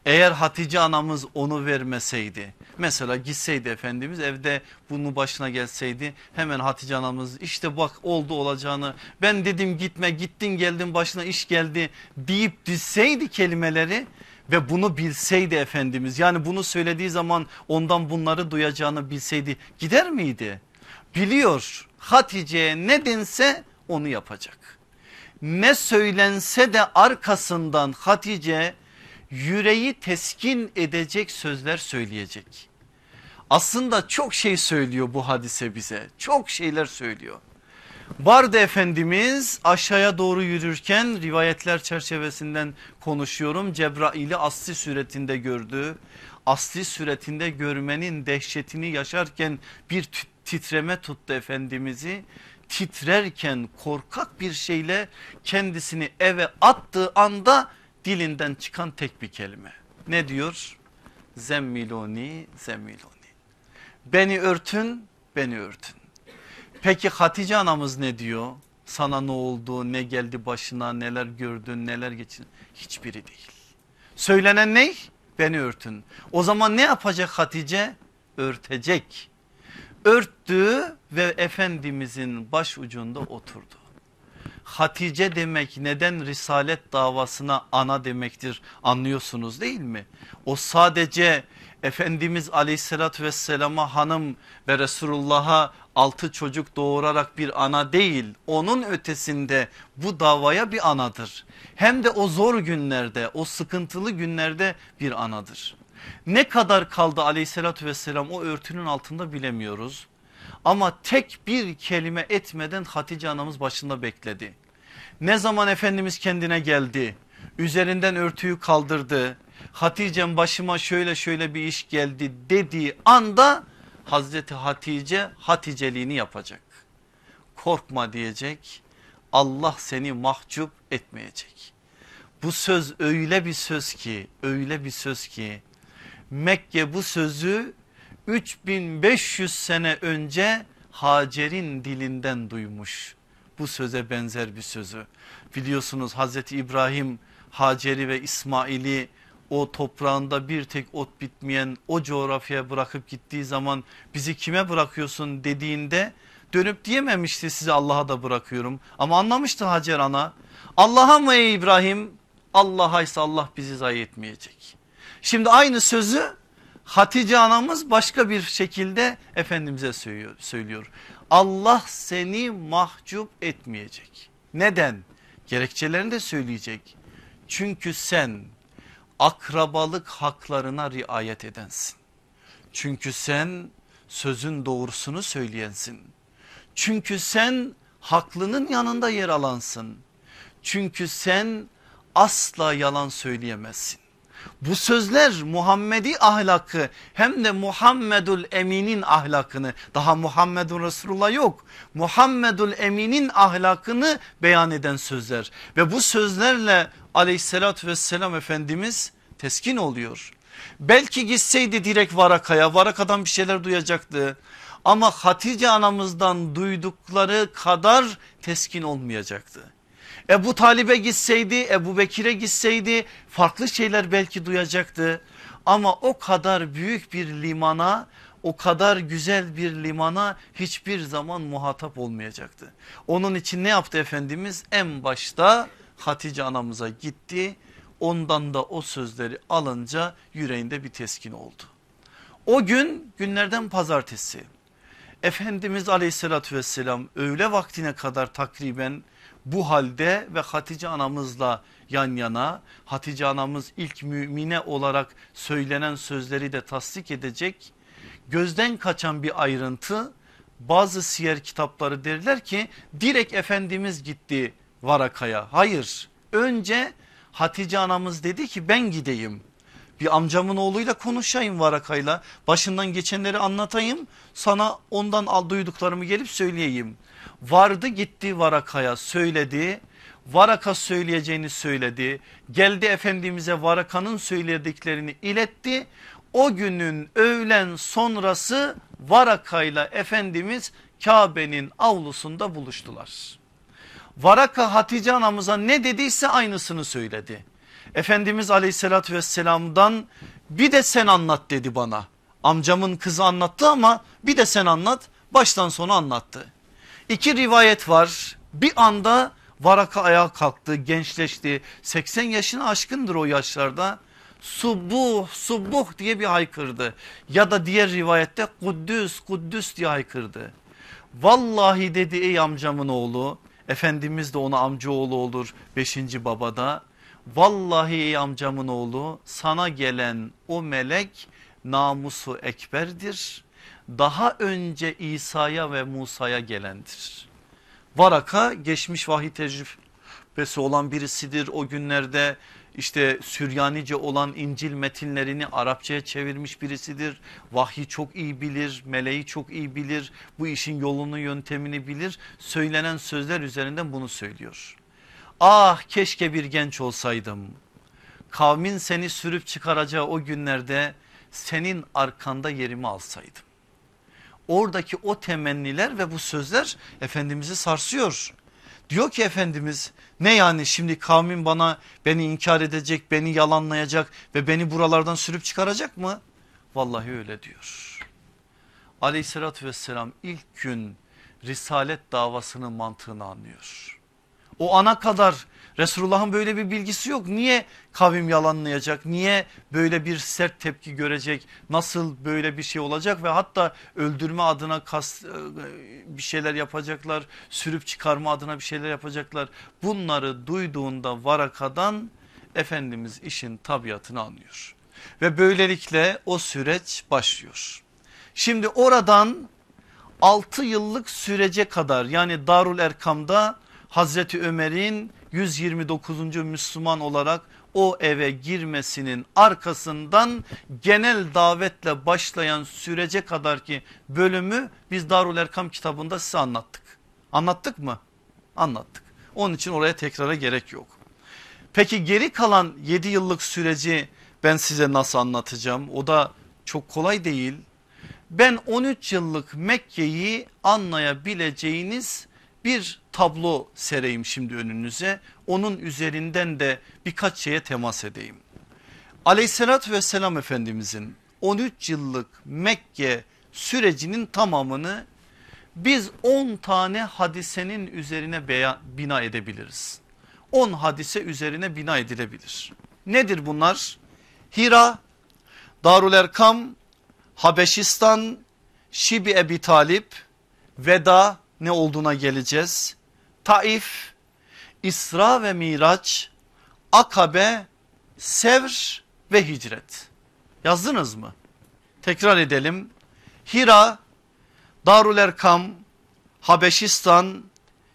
Eğer Hatice anamız onu vermeseydi mesela gitseydi Efendimiz evde bunu başına gelseydi hemen Hatice anamız işte bak oldu olacağını ben dedim gitme gittin geldin başına iş geldi deyip dizseydi kelimeleri ve bunu bilseydi Efendimiz yani bunu söylediği zaman ondan bunları duyacağını bilseydi gider miydi? Biliyor Hatice'ye ne dense onu yapacak. Ne söylense de arkasından Hatice yüreği teskin edecek sözler söyleyecek. Aslında çok şey söylüyor bu hadise bize çok şeyler söylüyor. Vardı Efendimiz aşağıya doğru yürürken rivayetler çerçevesinden konuşuyorum. Cebrail'i asli suretinde gördü. Asli suretinde görmenin dehşetini yaşarken bir titreme tuttu Efendimiz'i. Titrerken korkak bir şeyle kendisini eve attığı anda dilinden çıkan tek bir kelime. Ne diyor? Zemmiloni, zemmiloni. Beni örtün, beni örtün. Peki Hatice anamız ne diyor? Sana ne oldu, ne geldi başına, neler gördün, neler geçirdin? Hiçbiri değil. Söylenen ne? Beni örtün. O zaman ne yapacak Hatice? Örtecek. Örttü ve Efendimizin baş ucunda oturdu. Hatice demek neden risalet davasına ana demektir anlıyorsunuz değil mi? O sadece Efendimiz aleyhissalatü vesselama hanım ve Resulullah'a altı çocuk doğurarak bir ana değil onun ötesinde bu davaya bir anadır. Hem de o zor günlerde o sıkıntılı günlerde bir anadır. Ne kadar kaldı aleyhissalatü vesselam o örtünün altında bilemiyoruz. Ama tek bir kelime etmeden Hatice anamız başında bekledi. Ne zaman Efendimiz kendine geldi üzerinden örtüyü kaldırdı. Hatice'm başıma şöyle şöyle bir iş geldi dediği anda Hazreti Hatice Haticeliğini yapacak. Korkma diyecek. Allah seni mahcup etmeyecek. Bu söz öyle bir söz ki öyle bir söz ki Mekke bu sözü 3500 sene önce Hacer'in dilinden duymuş. Bu söze benzer bir sözü. Biliyorsunuz Hazreti İbrahim Hacer'i ve İsmail'i o toprağında bir tek ot bitmeyen o coğrafyaya bırakıp gittiği zaman bizi kime bırakıyorsun dediğinde dönüp diyememişti sizi Allah'a da bırakıyorum. Ama anlamıştı Hacer ana Allah'a mı ey İbrahim Allah'a ise Allah bizi zayi etmeyecek. Şimdi aynı sözü Hatice anamız başka bir şekilde Efendimiz'e söylüyor. Allah seni mahcup etmeyecek. Neden? Gerekçelerini de söyleyecek. Çünkü sen akrabalık haklarına riayet edensin. Çünkü sen sözün doğrusunu söyleyensin. Çünkü sen haklının yanında yer alansın. Çünkü sen asla yalan söyleyemezsin. Bu sözler Muhammedi ahlakı hem de Muhammedül Emin'in ahlakını daha Muhammedun Resulullah yok. Muhammedül Emin'in ahlakını beyan eden sözler ve bu sözlerle aleyhissalatü vesselam Efendimiz teskin oluyor. Belki gitseydi direkt Varaka'ya Varaka'dan bir şeyler duyacaktı ama Hatice anamızdan duydukları kadar teskin olmayacaktı. Ebu Talib'e gitseydi Ebu Bekir'e gitseydi farklı şeyler belki duyacaktı. Ama o kadar büyük bir limana o kadar güzel bir limana hiçbir zaman muhatap olmayacaktı. Onun için ne yaptı Efendimiz? En başta Hatice anamıza gitti. Ondan da o sözleri alınca yüreğinde bir teskin oldu. O gün günlerden pazartesi. Efendimiz aleyhissalatü vesselam öğle vaktine kadar takriben bu halde ve Hatice anamızla yan yana Hatice anamız ilk mümine olarak söylenen sözleri de tasdik edecek. Gözden kaçan bir ayrıntı bazı siyer kitapları derler ki direkt Efendimiz gitti Varaka'ya. Hayır önce Hatice anamız dedi ki ben gideyim bir amcamın oğluyla konuşayım Varaka'yla başından geçenleri anlatayım sana ondan duyduklarımı gelip söyleyeyim. Vardı gitti Varaka'ya söyledi. Varaka söyleyeceğini söyledi. Geldi Efendimiz'e Varaka'nın söylediklerini iletti. O günün öğlen sonrası varakayla Efendimiz Kabe'nin avlusunda buluştular. Varaka Hatice anamıza ne dediyse aynısını söyledi. Efendimiz aleyhissalatü vesselamdan bir de sen anlat dedi bana. Amcamın kızı anlattı ama bir de sen anlat baştan sona anlattı. İki rivayet var bir anda varaka ayağa kalktı gençleşti 80 yaşını aşkındır o yaşlarda subuh subuh diye bir haykırdı ya da diğer rivayette Kuddüs Kuddüs diye haykırdı. Vallahi dedi ey amcamın oğlu Efendimiz de ona amcaoğlu olur 5. babada. Vallahi ey amcamın oğlu sana gelen o melek namusu ekberdir daha önce İsa'ya ve Musa'ya gelendir. Varaka geçmiş vahiy tecrübesi olan birisidir. O günlerde işte Süryanice olan İncil metinlerini Arapçaya çevirmiş birisidir. Vahyi çok iyi bilir, meleği çok iyi bilir, bu işin yolunu yöntemini bilir. Söylenen sözler üzerinden bunu söylüyor. Ah keşke bir genç olsaydım. Kavmin seni sürüp çıkaracağı o günlerde senin arkanda yerimi alsaydım oradaki o temenniler ve bu sözler Efendimiz'i sarsıyor. Diyor ki Efendimiz ne yani şimdi kavmin bana beni inkar edecek beni yalanlayacak ve beni buralardan sürüp çıkaracak mı? Vallahi öyle diyor. Aleyhissalatü vesselam ilk gün risalet davasının mantığını anlıyor. O ana kadar Resulullah'ın böyle bir bilgisi yok. Niye kavim yalanlayacak? Niye böyle bir sert tepki görecek? Nasıl böyle bir şey olacak? Ve hatta öldürme adına kas, e, bir şeyler yapacaklar. Sürüp çıkarma adına bir şeyler yapacaklar. Bunları duyduğunda varakadan Efendimiz işin tabiatını anlıyor. Ve böylelikle o süreç başlıyor. Şimdi oradan 6 yıllık sürece kadar yani Darul Erkam'da Hazreti Ömer'in 129. Müslüman olarak o eve girmesinin arkasından genel davetle başlayan sürece kadar ki bölümü biz Darul Erkam kitabında size anlattık. Anlattık mı? Anlattık. Onun için oraya tekrara gerek yok. Peki geri kalan 7 yıllık süreci ben size nasıl anlatacağım? O da çok kolay değil. Ben 13 yıllık Mekke'yi anlayabileceğiniz bir tablo sereyim şimdi önünüze. Onun üzerinden de birkaç şeye temas edeyim. Aleyhissalatü vesselam Efendimizin 13 yıllık Mekke sürecinin tamamını biz 10 tane hadisenin üzerine bina edebiliriz. 10 hadise üzerine bina edilebilir. Nedir bunlar? Hira, Darul Erkam, Habeşistan, Şibi Ebi Talip, Veda ne olduğuna geleceğiz. Taif, İsra ve Miraç, Akabe, Sevr ve Hicret. Yazdınız mı? Tekrar edelim. Hira, Darul Erkam, Habeşistan,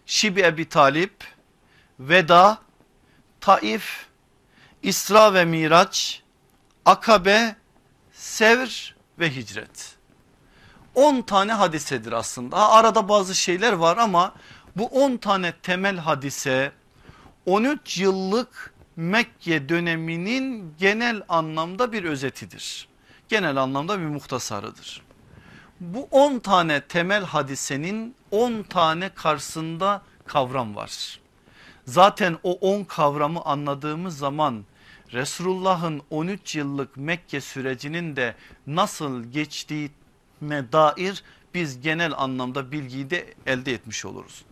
Şibi Ebi Talip, Veda, Taif, İsra ve Miraç, Akabe, Sevr ve Hicret. 10 tane hadisedir aslında. Arada bazı şeyler var ama bu 10 tane temel hadise 13 yıllık Mekke döneminin genel anlamda bir özetidir. Genel anlamda bir muhtasarıdır. Bu 10 tane temel hadisenin 10 tane karşısında kavram var. Zaten o 10 kavramı anladığımız zaman Resulullah'ın 13 yıllık Mekke sürecinin de nasıl geçtiğine dair biz genel anlamda bilgiyi de elde etmiş oluruz.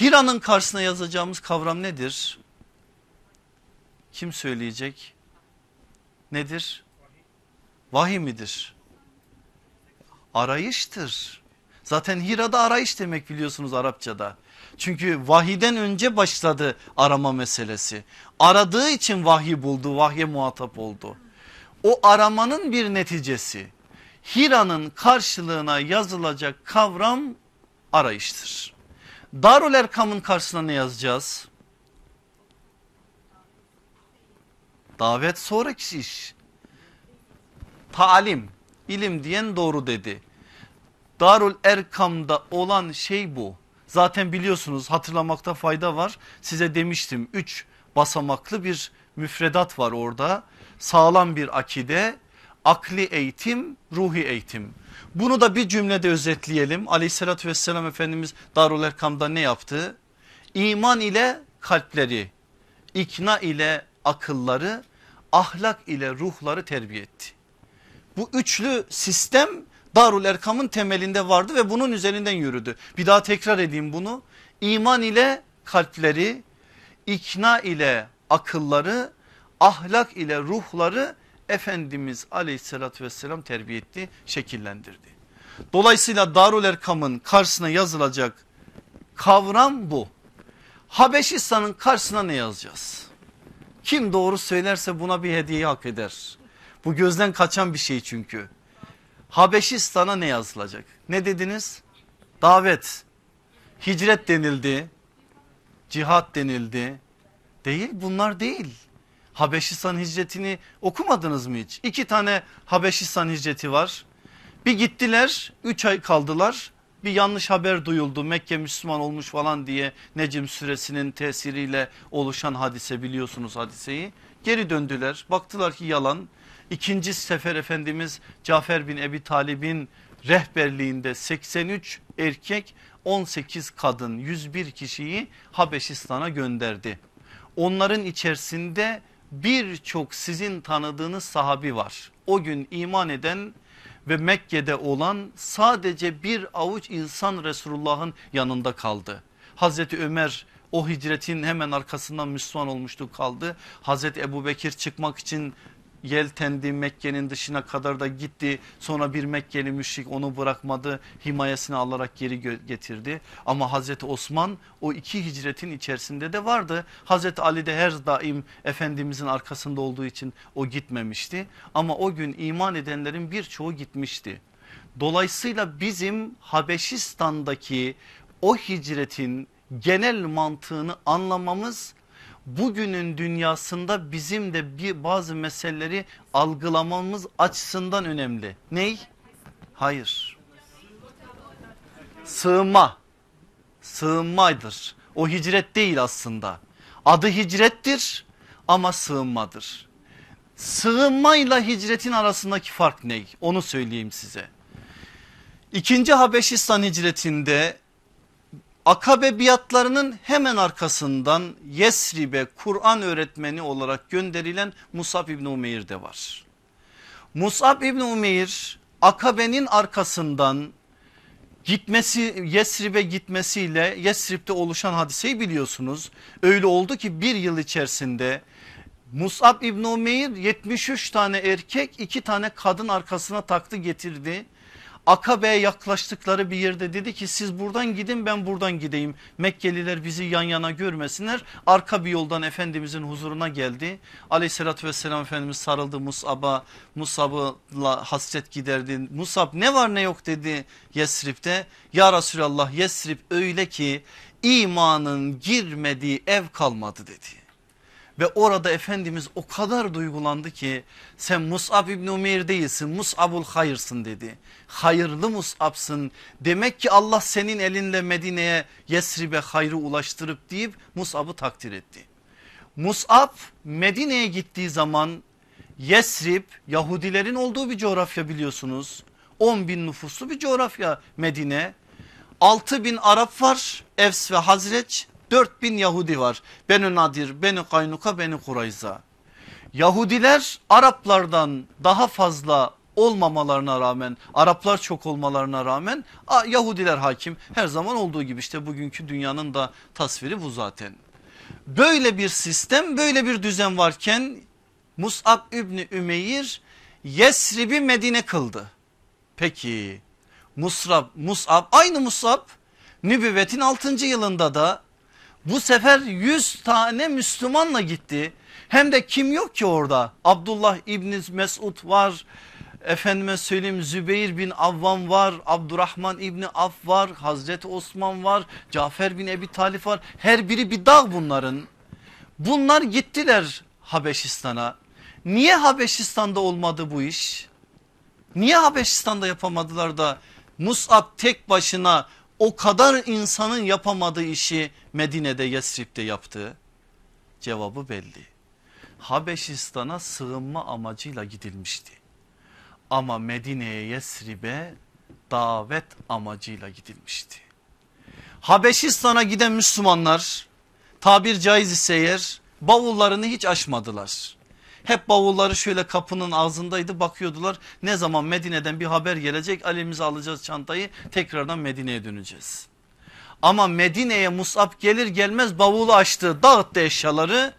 Hira'nın karşısına yazacağımız kavram nedir? Kim söyleyecek? Nedir? Vahiy midir? Arayıştır. Zaten Hira'da arayış demek biliyorsunuz Arapçada. Çünkü vahiden önce başladı arama meselesi. Aradığı için vahiy buldu, vahye muhatap oldu. O aramanın bir neticesi. Hira'nın karşılığına yazılacak kavram arayıştır. Darul Erkam'ın karşısına ne yazacağız? Davet sonraki iş. Talim, ilim diyen doğru dedi. Darul Erkam'da olan şey bu. Zaten biliyorsunuz hatırlamakta fayda var. Size demiştim 3 basamaklı bir müfredat var orada. Sağlam bir akide, akli eğitim, ruhi eğitim. Bunu da bir cümlede özetleyelim. Aleyhissalatü vesselam Efendimiz Darul Erkam'da ne yaptı? İman ile kalpleri, ikna ile akılları, ahlak ile ruhları terbiye etti. Bu üçlü sistem Darul Erkam'ın temelinde vardı ve bunun üzerinden yürüdü. Bir daha tekrar edeyim bunu. İman ile kalpleri, ikna ile akılları, ahlak ile ruhları Efendimiz aleyhissalatü vesselam terbiye etti şekillendirdi. Dolayısıyla Darul Erkam'ın karşısına yazılacak kavram bu. Habeşistan'ın karşısına ne yazacağız? Kim doğru söylerse buna bir hediye hak eder. Bu gözden kaçan bir şey çünkü. Habeşistan'a ne yazılacak? Ne dediniz? Davet, hicret denildi, cihat denildi. Değil bunlar değil. Habeşistan hicretini okumadınız mı hiç? İki tane Habeşistan hicreti var. Bir gittiler 3 ay kaldılar bir yanlış haber duyuldu Mekke Müslüman olmuş falan diye Necim suresinin tesiriyle oluşan hadise biliyorsunuz hadiseyi. Geri döndüler baktılar ki yalan. İkinci sefer Efendimiz Cafer bin Ebi Talib'in rehberliğinde 83 erkek 18 kadın 101 kişiyi Habeşistan'a gönderdi. Onların içerisinde birçok sizin tanıdığınız sahabi var. O gün iman eden ve Mekke'de olan sadece bir avuç insan Resulullah'ın yanında kaldı. Hazreti Ömer o hicretin hemen arkasından Müslüman olmuştu kaldı. Hazreti Ebu Bekir çıkmak için yeltendi Mekke'nin dışına kadar da gitti. Sonra bir Mekkeli müşrik onu bırakmadı himayesini alarak geri getirdi. Ama Hazreti Osman o iki hicretin içerisinde de vardı. Hazreti Ali de her daim Efendimizin arkasında olduğu için o gitmemişti. Ama o gün iman edenlerin birçoğu gitmişti. Dolayısıyla bizim Habeşistan'daki o hicretin genel mantığını anlamamız bugünün dünyasında bizim de bir bazı meseleleri algılamamız açısından önemli. Ney? Hayır. Sığınma. Sığınmaydır. O hicret değil aslında. Adı hicrettir ama sığınmadır. Sığınmayla hicretin arasındaki fark ney? Onu söyleyeyim size. İkinci Habeşistan hicretinde Akabe biatlarının hemen arkasından Yesrib'e Kur'an öğretmeni olarak gönderilen Musab İbni Umeyr de var. Musab İbni Umeyr Akabe'nin arkasından gitmesi Yesrib'e gitmesiyle Yesrib'de oluşan hadiseyi biliyorsunuz. Öyle oldu ki bir yıl içerisinde Musab İbni Umeyr 73 tane erkek 2 tane kadın arkasına taktı getirdi. Akabe'ye yaklaştıkları bir yerde dedi ki siz buradan gidin ben buradan gideyim. Mekkeliler bizi yan yana görmesinler. Arka bir yoldan Efendimizin huzuruna geldi. Aleyhissalatü vesselam Efendimiz sarıldı Musab'a. Musab'la hasret giderdi. Musab ne var ne yok dedi Yesrib'de. Ya Resulallah Yesrib öyle ki imanın girmediği ev kalmadı dedi. Ve orada Efendimiz o kadar duygulandı ki sen Mus'ab İbni Umeyr değilsin Mus'abul hayırsın dedi. Hayırlı Mus'absın demek ki Allah senin elinle Medine'ye Yesrib'e hayrı ulaştırıp deyip Mus'ab'ı takdir etti. Mus'ab Medine'ye gittiği zaman Yesrib Yahudilerin olduğu bir coğrafya biliyorsunuz. 10 bin nüfuslu bir coğrafya Medine. 6 bin Arap var Evs ve Hazreç 4000 Yahudi var. Beni Nadir, Beni Kaynuka, Beni Kurayza. Yahudiler Araplardan daha fazla olmamalarına rağmen Araplar çok olmalarına rağmen Yahudiler hakim her zaman olduğu gibi işte bugünkü dünyanın da tasviri bu zaten. Böyle bir sistem böyle bir düzen varken Mus'ab İbni Ümeyr Yesrib'i Medine kıldı. Peki Mus'ab, Mus'ab aynı Mus'ab nübüvvetin 6. yılında da bu sefer 100 tane Müslümanla gitti. Hem de kim yok ki orada? Abdullah İbni Mesud var. Efendime söyleyeyim Zübeyir bin Avvam var. Abdurrahman İbni Af var. Hazreti Osman var. Cafer bin Ebi Talif var. Her biri bir dağ bunların. Bunlar gittiler Habeşistan'a. Niye Habeşistan'da olmadı bu iş? Niye Habeşistan'da yapamadılar da Musab tek başına o kadar insanın yapamadığı işi Medine'de Yesrib'de yaptı? Cevabı belli. Habeşistan'a sığınma amacıyla gidilmişti. Ama Medine'ye Yesrib'e davet amacıyla gidilmişti. Habeşistan'a giden Müslümanlar tabir caiz ise eğer bavullarını hiç açmadılar. Hep bavulları şöyle kapının ağzındaydı bakıyordular. Ne zaman Medine'den bir haber gelecek elimize alacağız çantayı tekrardan Medine'ye döneceğiz. Ama Medine'ye Musab gelir gelmez bavulu açtı dağıttı eşyaları.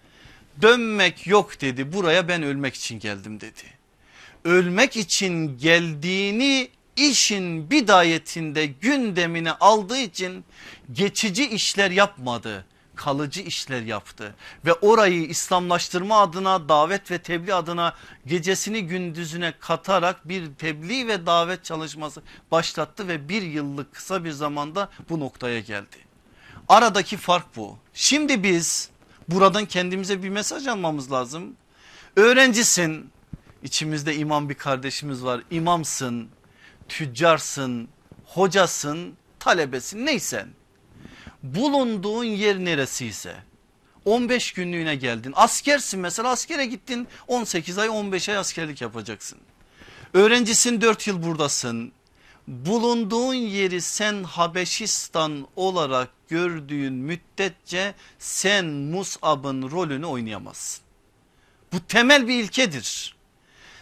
Dönmek yok dedi buraya ben ölmek için geldim dedi. Ölmek için geldiğini işin bidayetinde gündemini aldığı için geçici işler yapmadı kalıcı işler yaptı. Ve orayı İslamlaştırma adına davet ve tebliğ adına gecesini gündüzüne katarak bir tebliğ ve davet çalışması başlattı ve bir yıllık kısa bir zamanda bu noktaya geldi. Aradaki fark bu. Şimdi biz buradan kendimize bir mesaj almamız lazım. Öğrencisin içimizde imam bir kardeşimiz var imamsın tüccarsın hocasın talebesin neysen bulunduğun yer neresi ise 15 günlüğüne geldin askersin mesela askere gittin 18 ay 15 ay askerlik yapacaksın. Öğrencisin 4 yıl buradasın bulunduğun yeri sen Habeşistan olarak gördüğün müddetçe sen Musab'ın rolünü oynayamazsın. Bu temel bir ilkedir.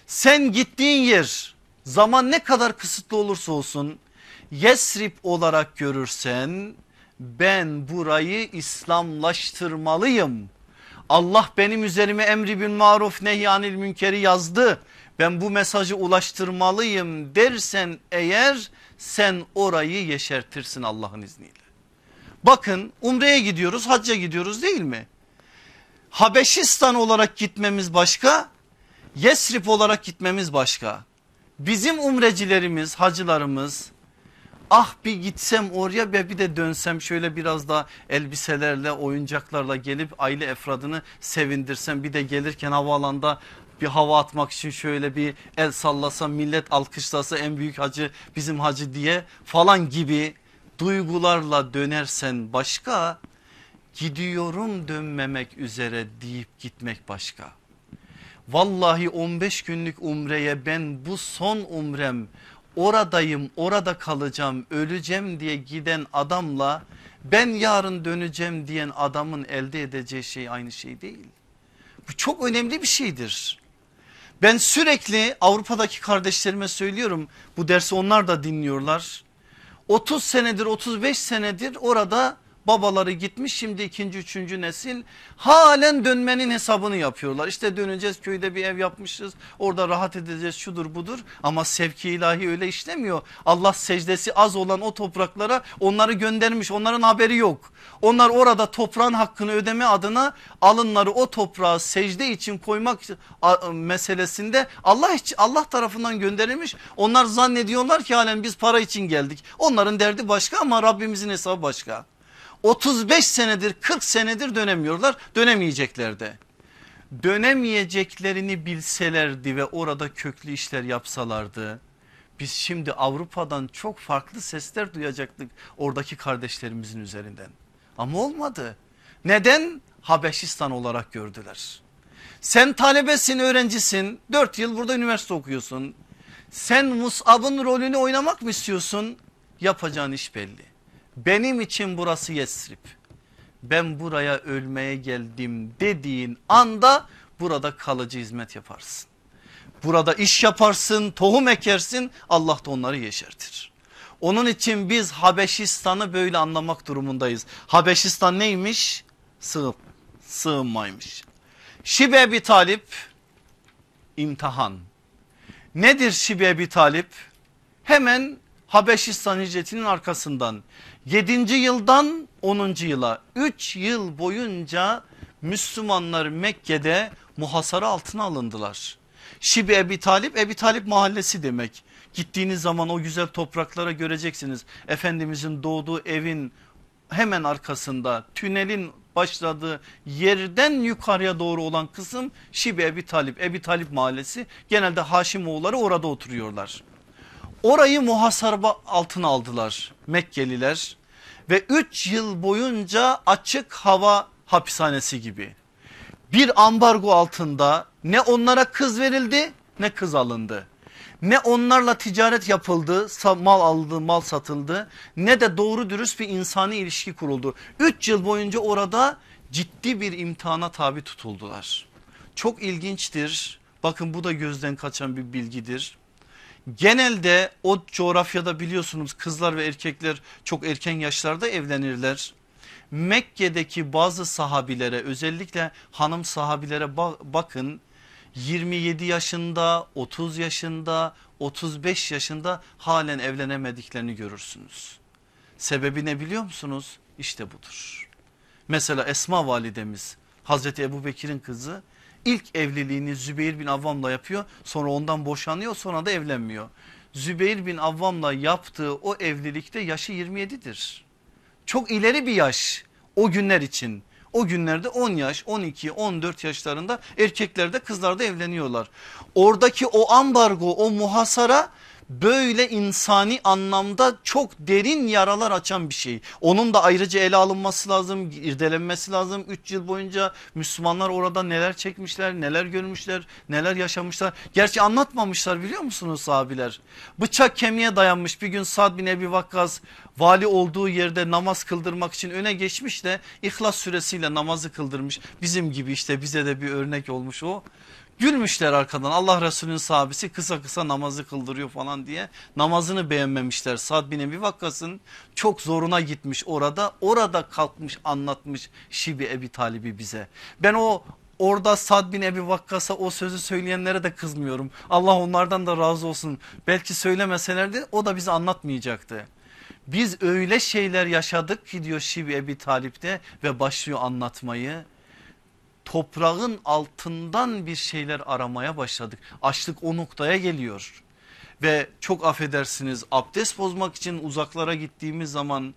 Sen gittiğin yer zaman ne kadar kısıtlı olursa olsun Yesrib olarak görürsen ben burayı İslamlaştırmalıyım. Allah benim üzerime emri bin maruf nehyanil münkeri yazdı. Ben bu mesajı ulaştırmalıyım dersen eğer sen orayı yeşertirsin Allah'ın izniyle. Bakın umreye gidiyoruz hacca gidiyoruz değil mi? Habeşistan olarak gitmemiz başka Yesrib olarak gitmemiz başka. Bizim umrecilerimiz hacılarımız Ah bir gitsem oraya ve bir de dönsem şöyle biraz da elbiselerle oyuncaklarla gelip aile efradını sevindirsem bir de gelirken havaalanda bir hava atmak için şöyle bir el sallasa millet alkışlasa en büyük hacı bizim hacı diye falan gibi duygularla dönersen başka gidiyorum dönmemek üzere deyip gitmek başka. Vallahi 15 günlük umreye ben bu son umrem oradayım orada kalacağım öleceğim diye giden adamla ben yarın döneceğim diyen adamın elde edeceği şey aynı şey değil. Bu çok önemli bir şeydir. Ben sürekli Avrupa'daki kardeşlerime söylüyorum bu dersi onlar da dinliyorlar. 30 senedir 35 senedir orada Babaları gitmiş şimdi ikinci üçüncü nesil halen dönmenin hesabını yapıyorlar. İşte döneceğiz köyde bir ev yapmışız orada rahat edeceğiz şudur budur ama sevki ilahi öyle işlemiyor. Allah secdesi az olan o topraklara onları göndermiş onların haberi yok. Onlar orada toprağın hakkını ödeme adına alınları o toprağı secde için koymak e, meselesinde Allah Allah tarafından gönderilmiş. Onlar zannediyorlar ki halen biz para için geldik. Onların derdi başka ama Rabbimizin hesabı başka. 35 senedir 40 senedir dönemiyorlar dönemeyecekler de. Dönemeyeceklerini bilselerdi ve orada köklü işler yapsalardı biz şimdi Avrupa'dan çok farklı sesler duyacaktık oradaki kardeşlerimizin üzerinden. Ama olmadı. Neden? Habeşistan olarak gördüler. Sen talebesin öğrencisin 4 yıl burada üniversite okuyorsun. Sen Musab'ın rolünü oynamak mı istiyorsun? Yapacağın iş belli benim için burası Yesrib. Ben buraya ölmeye geldim dediğin anda burada kalıcı hizmet yaparsın. Burada iş yaparsın, tohum ekersin Allah da onları yeşertir. Onun için biz Habeşistan'ı böyle anlamak durumundayız. Habeşistan neymiş? Sığın, sığınmaymış. Şibe bir talip imtihan. Nedir Şibe bir talip? Hemen Habeşistan hicretinin arkasından 7. yıldan 10. yıla 3 yıl boyunca Müslümanlar Mekke'de muhasara altına alındılar. Şibi Ebi Talip, Ebi Talip mahallesi demek. Gittiğiniz zaman o güzel topraklara göreceksiniz. Efendimizin doğduğu evin hemen arkasında tünelin başladığı yerden yukarıya doğru olan kısım Şibi Ebi Talip, Ebi Talip mahallesi. Genelde Haşimoğulları orada oturuyorlar. Orayı muhasarba altına aldılar Mekkeliler ve 3 yıl boyunca açık hava hapishanesi gibi. Bir ambargo altında ne onlara kız verildi ne kız alındı. Ne onlarla ticaret yapıldı, mal aldı, mal satıldı ne de doğru dürüst bir insani ilişki kuruldu. 3 yıl boyunca orada ciddi bir imtihana tabi tutuldular. Çok ilginçtir. Bakın bu da gözden kaçan bir bilgidir. Genelde o coğrafyada biliyorsunuz kızlar ve erkekler çok erken yaşlarda evlenirler. Mekke'deki bazı sahabilere özellikle hanım sahabilere bakın 27 yaşında 30 yaşında 35 yaşında halen evlenemediklerini görürsünüz. Sebebi ne biliyor musunuz? İşte budur. Mesela Esma validemiz Hazreti Ebu Bekir'in kızı İlk evliliğini Zübeyir bin Avvam'la yapıyor sonra ondan boşanıyor sonra da evlenmiyor. Zübeyir bin Avvam'la yaptığı o evlilikte yaşı 27'dir. Çok ileri bir yaş o günler için. O günlerde 10 yaş 12 14 yaşlarında erkeklerde kızlarda evleniyorlar. Oradaki o ambargo o muhasara böyle insani anlamda çok derin yaralar açan bir şey. Onun da ayrıca ele alınması lazım, irdelenmesi lazım. 3 yıl boyunca Müslümanlar orada neler çekmişler, neler görmüşler, neler yaşamışlar. Gerçi anlatmamışlar biliyor musunuz sahabiler? Bıçak kemiğe dayanmış bir gün Sad bin Ebi Vakkas vali olduğu yerde namaz kıldırmak için öne geçmiş de İhlas suresiyle namazı kıldırmış. Bizim gibi işte bize de bir örnek olmuş o. Gülmüşler arkadan Allah Resulü'nün sahabesi kısa kısa namazı kıldırıyor falan diye namazını beğenmemişler. Sad bin Ebi Vakkas'ın çok zoruna gitmiş orada orada kalkmış anlatmış Şibi Ebi Talib'i bize. Ben o orada Sad bin Ebi Vakkas'a o sözü söyleyenlere de kızmıyorum. Allah onlardan da razı olsun. Belki söylemeselerdi o da bize anlatmayacaktı. Biz öyle şeyler yaşadık ki diyor Şibi Ebi Talip'te ve başlıyor anlatmayı toprağın altından bir şeyler aramaya başladık. Açlık o noktaya geliyor ve çok affedersiniz abdest bozmak için uzaklara gittiğimiz zaman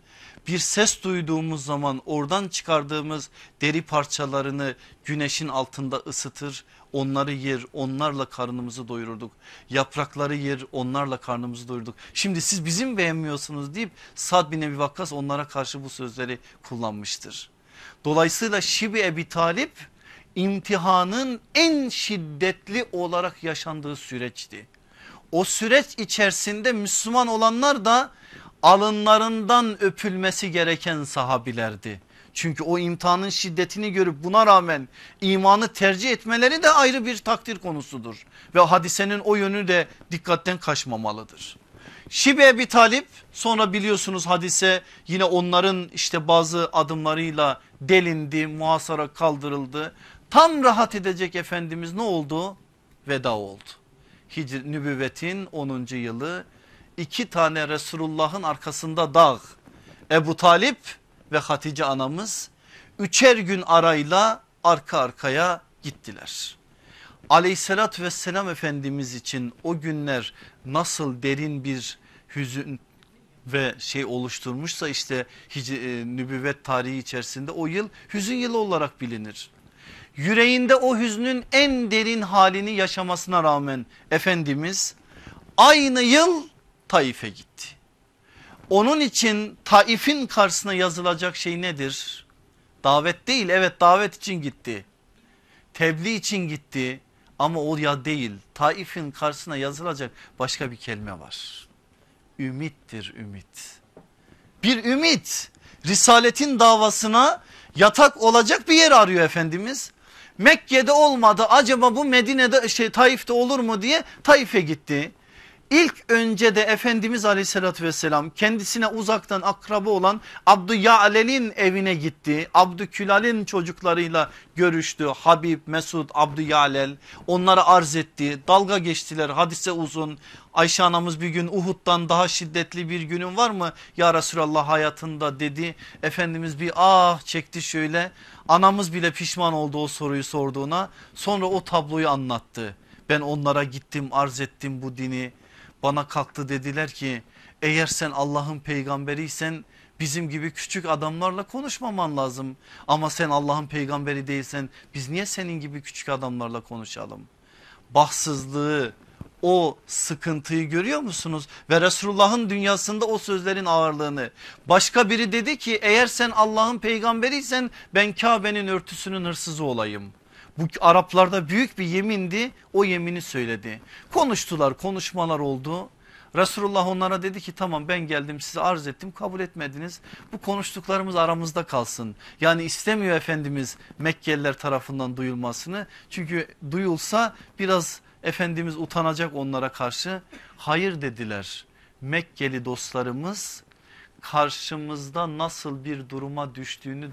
bir ses duyduğumuz zaman oradan çıkardığımız deri parçalarını güneşin altında ısıtır onları yer onlarla karnımızı doyururduk yaprakları yer onlarla karnımızı doyurduk şimdi siz bizim beğenmiyorsunuz deyip Sad bin Ebi Vakkas onlara karşı bu sözleri kullanmıştır. Dolayısıyla Şibi Ebi Talip imtihanın en şiddetli olarak yaşandığı süreçti. O süreç içerisinde Müslüman olanlar da alınlarından öpülmesi gereken sahabilerdi. Çünkü o imtihanın şiddetini görüp buna rağmen imanı tercih etmeleri de ayrı bir takdir konusudur. Ve hadisenin o yönü de dikkatten kaçmamalıdır. Şibe bir talip sonra biliyorsunuz hadise yine onların işte bazı adımlarıyla delindi muhasara kaldırıldı tam rahat edecek Efendimiz ne oldu? Veda oldu. Hicr nübüvvetin 10. yılı iki tane Resulullah'ın arkasında dağ. Ebu Talip ve Hatice anamız üçer gün arayla arka arkaya gittiler. Aleyhissalatü vesselam Efendimiz için o günler nasıl derin bir hüzün ve şey oluşturmuşsa işte e, nübüvvet tarihi içerisinde o yıl hüzün yılı olarak bilinir yüreğinde o hüznün en derin halini yaşamasına rağmen Efendimiz aynı yıl Taif'e gitti. Onun için Taif'in karşısına yazılacak şey nedir? Davet değil evet davet için gitti. Tebliğ için gitti ama o ya değil Taif'in karşısına yazılacak başka bir kelime var. Ümittir ümit. Bir ümit risaletin davasına yatak olacak bir yer arıyor Efendimiz Mekke'de olmadı acaba bu Medine'de şey Taif'te olur mu diye Taif'e gitti. İlk önce de Efendimiz aleyhissalatü vesselam kendisine uzaktan akraba olan Abdüyalel'in evine gitti. Abdükülal'in çocuklarıyla görüştü. Habib, Mesud, Abdüyalel onlara arz etti. Dalga geçtiler hadise uzun. Ayşe anamız bir gün Uhud'dan daha şiddetli bir günün var mı ya Resulallah hayatında dedi. Efendimiz bir ah çekti şöyle Anamız bile pişman oldu o soruyu sorduğuna. Sonra o tabloyu anlattı. Ben onlara gittim arz ettim bu dini. Bana kalktı dediler ki eğer sen Allah'ın peygamberiysen bizim gibi küçük adamlarla konuşmaman lazım. Ama sen Allah'ın peygamberi değilsen biz niye senin gibi küçük adamlarla konuşalım? Bahtsızlığı o sıkıntıyı görüyor musunuz? Ve Resulullah'ın dünyasında o sözlerin ağırlığını. Başka biri dedi ki eğer sen Allah'ın peygamberiysen ben Kabe'nin örtüsünün hırsızı olayım. Bu Araplarda büyük bir yemindi o yemini söyledi. Konuştular konuşmalar oldu. Resulullah onlara dedi ki tamam ben geldim size arz ettim kabul etmediniz. Bu konuştuklarımız aramızda kalsın. Yani istemiyor Efendimiz Mekkeliler tarafından duyulmasını. Çünkü duyulsa biraz Efendimiz utanacak onlara karşı hayır dediler. Mekkeli dostlarımız karşımızda nasıl bir duruma düştüğünü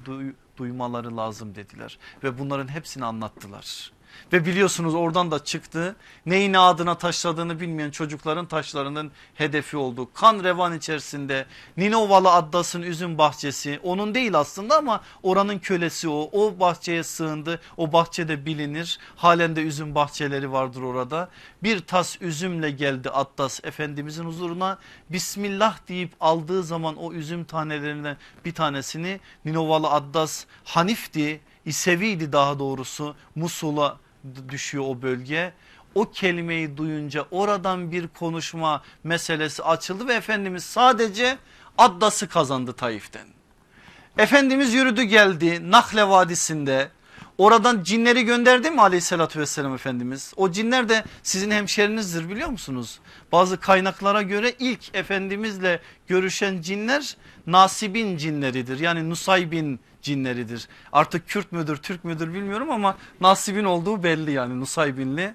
duymaları lazım dediler ve bunların hepsini anlattılar. Ve biliyorsunuz oradan da çıktı. Neyin adına taşladığını bilmeyen çocukların taşlarının hedefi oldu. Kan revan içerisinde Ninovalı Addas'ın üzüm bahçesi onun değil aslında ama oranın kölesi o. O bahçeye sığındı. O bahçede bilinir. Halen de üzüm bahçeleri vardır orada. Bir tas üzümle geldi Addas Efendimizin huzuruna. Bismillah deyip aldığı zaman o üzüm tanelerinden bir tanesini Ninovalı Addas Hanif'ti. İseviydi daha doğrusu Musul'a düşüyor o bölge. O kelimeyi duyunca oradan bir konuşma meselesi açıldı ve Efendimiz sadece addası kazandı Taif'ten. Efendimiz yürüdü geldi Nahle Vadisi'nde oradan cinleri gönderdi mi aleyhissalatü vesselam Efendimiz? O cinler de sizin hemşerinizdir biliyor musunuz? Bazı kaynaklara göre ilk Efendimizle görüşen cinler Nasib'in cinleridir yani Nusayb'in cinleridir. Artık Kürt müdür Türk müdür bilmiyorum ama Nasib'in olduğu belli yani Nusaybinli.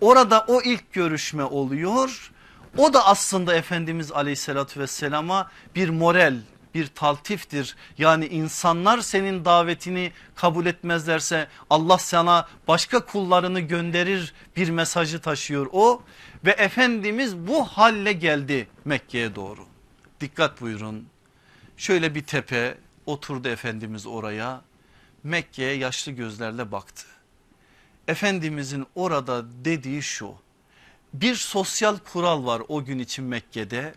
Orada o ilk görüşme oluyor. O da aslında Efendimiz aleyhissalatü vesselama bir moral bir taltiftir. Yani insanlar senin davetini kabul etmezlerse Allah sana başka kullarını gönderir bir mesajı taşıyor o. Ve Efendimiz bu halle geldi Mekke'ye doğru. Dikkat buyurun şöyle bir tepe Oturdu Efendimiz oraya Mekke'ye yaşlı gözlerle baktı. Efendimizin orada dediği şu bir sosyal kural var o gün için Mekke'de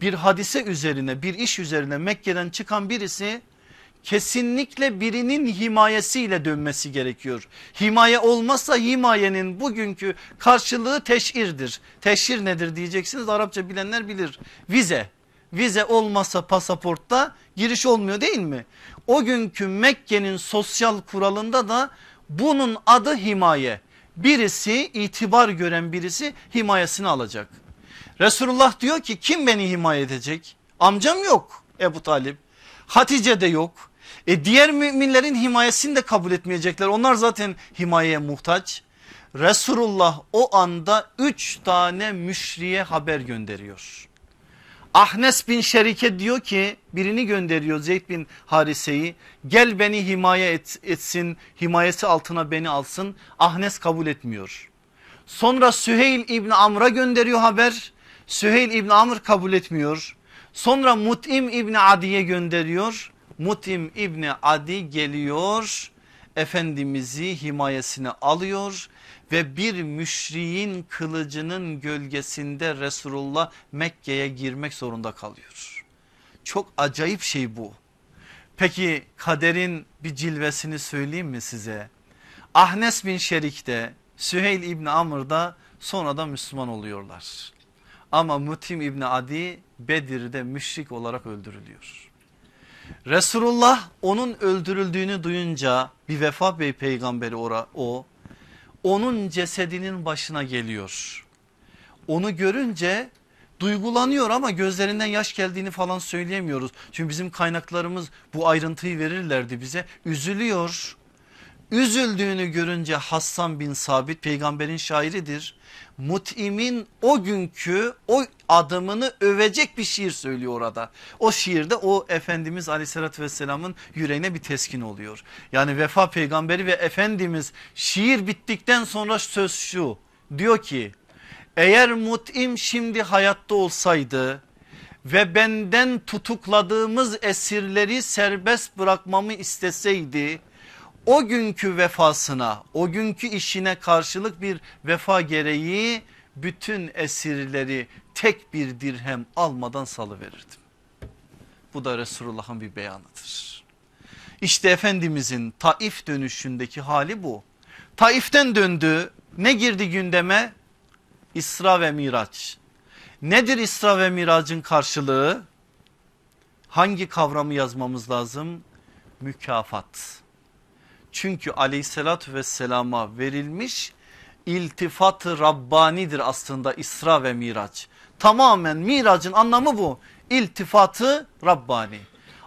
bir hadise üzerine bir iş üzerine Mekke'den çıkan birisi kesinlikle birinin himayesiyle dönmesi gerekiyor. Himaye olmazsa himayenin bugünkü karşılığı teşirdir. Teşir nedir diyeceksiniz Arapça bilenler bilir. Vize vize olmasa pasaportta giriş olmuyor değil mi? O günkü Mekke'nin sosyal kuralında da bunun adı himaye. Birisi itibar gören birisi himayesini alacak. Resulullah diyor ki kim beni himaye edecek? Amcam yok Ebu Talip. Hatice de yok. E diğer müminlerin himayesini de kabul etmeyecekler. Onlar zaten himayeye muhtaç. Resulullah o anda üç tane müşriye haber gönderiyor. Ahnes bin Şerike diyor ki birini gönderiyor Zeyd bin Harise'yi gel beni himaye et, etsin himayesi altına beni alsın Ahnes kabul etmiyor. Sonra Süheyl İbni Amr'a gönderiyor haber Süheyl İbni Amr kabul etmiyor. Sonra Mut'im İbni Adi'ye gönderiyor Mut'im İbni Adi geliyor Efendimiz'i himayesine alıyor ve bir müşriğin kılıcının gölgesinde Resulullah Mekke'ye girmek zorunda kalıyor. Çok acayip şey bu. Peki kaderin bir cilvesini söyleyeyim mi size? Ahnes bin Şerik'te Süheyl İbni Amr'da sonra da Müslüman oluyorlar. Ama Mutim İbni Adi Bedir'de müşrik olarak öldürülüyor. Resulullah onun öldürüldüğünü duyunca bir vefa bey peygamberi ora, o onun cesedinin başına geliyor. Onu görünce duygulanıyor ama gözlerinden yaş geldiğini falan söyleyemiyoruz. Çünkü bizim kaynaklarımız bu ayrıntıyı verirlerdi bize. Üzülüyor. Üzüldüğünü görünce Hassan bin Sabit peygamberin şairidir. Mut'imin o günkü o adımını övecek bir şiir söylüyor orada. O şiirde o Efendimiz aleyhissalatü vesselamın yüreğine bir teskin oluyor. Yani vefa peygamberi ve Efendimiz şiir bittikten sonra söz şu diyor ki eğer mut'im şimdi hayatta olsaydı ve benden tutukladığımız esirleri serbest bırakmamı isteseydi o günkü vefasına o günkü işine karşılık bir vefa gereği bütün esirleri tek bir dirhem almadan salıverirdim. Bu da Resulullah'ın bir beyanıdır. İşte Efendimizin Taif dönüşündeki hali bu. Taif'ten döndü ne girdi gündeme? İsra ve Miraç. Nedir İsra ve Mirac'ın karşılığı? Hangi kavramı yazmamız lazım? Mükafat. Çünkü aleyhissalatü vesselama verilmiş iltifatı Rabbani'dir aslında İsra ve Miraç. Tamamen Mirac'ın anlamı bu. İltifatı Rabbani.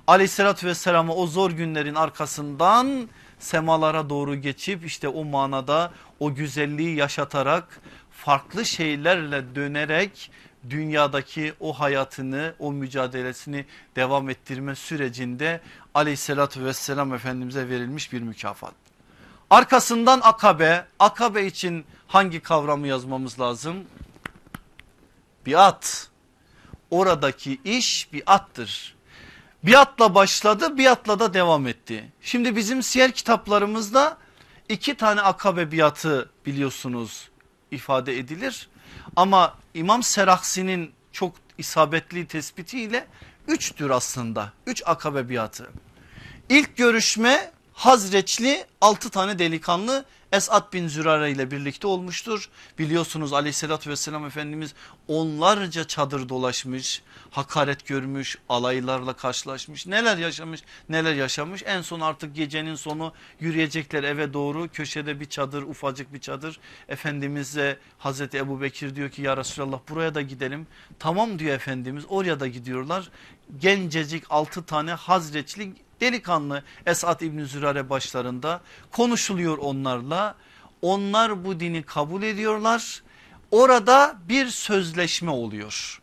Aleyhissalatü vesselama o zor günlerin arkasından semalara doğru geçip işte o manada o güzelliği yaşatarak farklı şeylerle dönerek dünyadaki o hayatını o mücadelesini devam ettirme sürecinde aleyhissalatü vesselam efendimize verilmiş bir mükafat. Arkasından akabe akabe için hangi kavramı yazmamız lazım? Biat oradaki iş biattır. Biatla başladı biatla da devam etti. Şimdi bizim siyer kitaplarımızda iki tane akabe biatı biliyorsunuz ifade edilir. Ama İmam Seraksi'nin çok isabetli tespitiyle üçtür aslında. Üç akabe biatı. İlk görüşme Hazreçli altı tane delikanlı Esat bin Zürare ile birlikte olmuştur. Biliyorsunuz aleyhissalatü vesselam Efendimiz onlarca çadır dolaşmış, hakaret görmüş, alaylarla karşılaşmış. Neler yaşamış neler yaşamış. En son artık gecenin sonu yürüyecekler eve doğru köşede bir çadır ufacık bir çadır. Efendimiz'e Hazreti Ebu Bekir diyor ki ya Resulallah buraya da gidelim. Tamam diyor Efendimiz oraya da gidiyorlar. Gencecik 6 tane Hazretli delikanlı Esat İbni Zürare başlarında konuşuluyor onlarla. Onlar bu dini kabul ediyorlar. Orada bir sözleşme oluyor.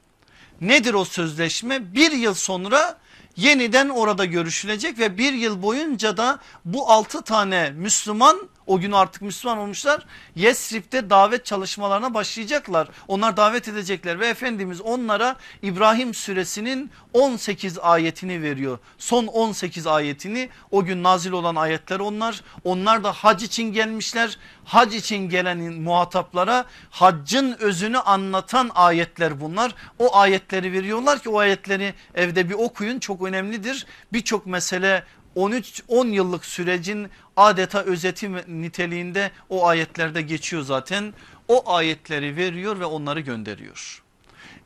Nedir o sözleşme? Bir yıl sonra yeniden orada görüşülecek ve bir yıl boyunca da bu altı tane Müslüman o gün artık Müslüman olmuşlar. Yesrib'de davet çalışmalarına başlayacaklar. Onlar davet edecekler ve Efendimiz onlara İbrahim suresinin 18 ayetini veriyor. Son 18 ayetini o gün nazil olan ayetler onlar. Onlar da hac için gelmişler. Hac için gelen muhataplara haccın özünü anlatan ayetler bunlar. O ayetleri veriyorlar ki o ayetleri evde bir okuyun çok önemlidir. Birçok mesele 13 10 yıllık sürecin adeta özeti niteliğinde o ayetlerde geçiyor zaten. O ayetleri veriyor ve onları gönderiyor.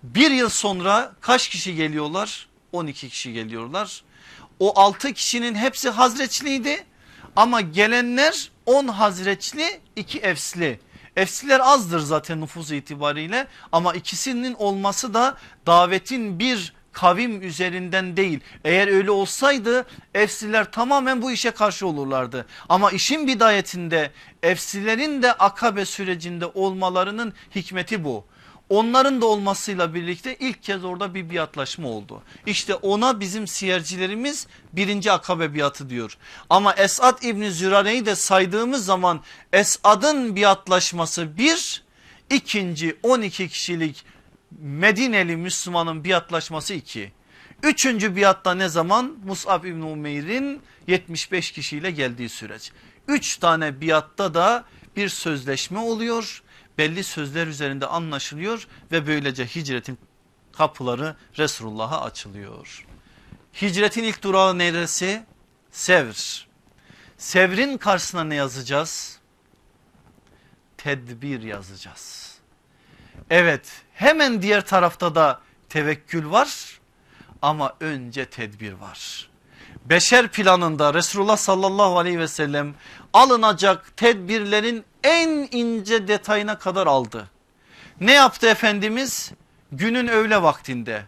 Bir yıl sonra kaç kişi geliyorlar? 12 kişi geliyorlar. O 6 kişinin hepsi hazreçliydi ama gelenler 10 hazreçli 2 efsli. Efsiler azdır zaten nüfuz itibariyle ama ikisinin olması da davetin bir kavim üzerinden değil. Eğer öyle olsaydı efsiler tamamen bu işe karşı olurlardı. Ama işin bidayetinde efsilerin de akabe sürecinde olmalarının hikmeti bu. Onların da olmasıyla birlikte ilk kez orada bir biatlaşma oldu. İşte ona bizim siyercilerimiz birinci akabe biatı diyor. Ama Esad İbni Zürare'yi de saydığımız zaman Esad'ın biatlaşması bir, ikinci 12 kişilik Medineli Müslümanın biatlaşması iki, Üçüncü biatta ne zaman? Mus'ab İbn Umeyr'in 75 kişiyle geldiği süreç. Üç tane biatta da bir sözleşme oluyor. Belli sözler üzerinde anlaşılıyor ve böylece hicretin kapıları Resulullah'a açılıyor. Hicretin ilk durağı neresi? Sevr. Sevrin karşısına ne yazacağız? Tedbir yazacağız. Evet Hemen diğer tarafta da tevekkül var ama önce tedbir var. Beşer planında Resulullah sallallahu aleyhi ve sellem alınacak tedbirlerin en ince detayına kadar aldı. Ne yaptı Efendimiz? Günün öğle vaktinde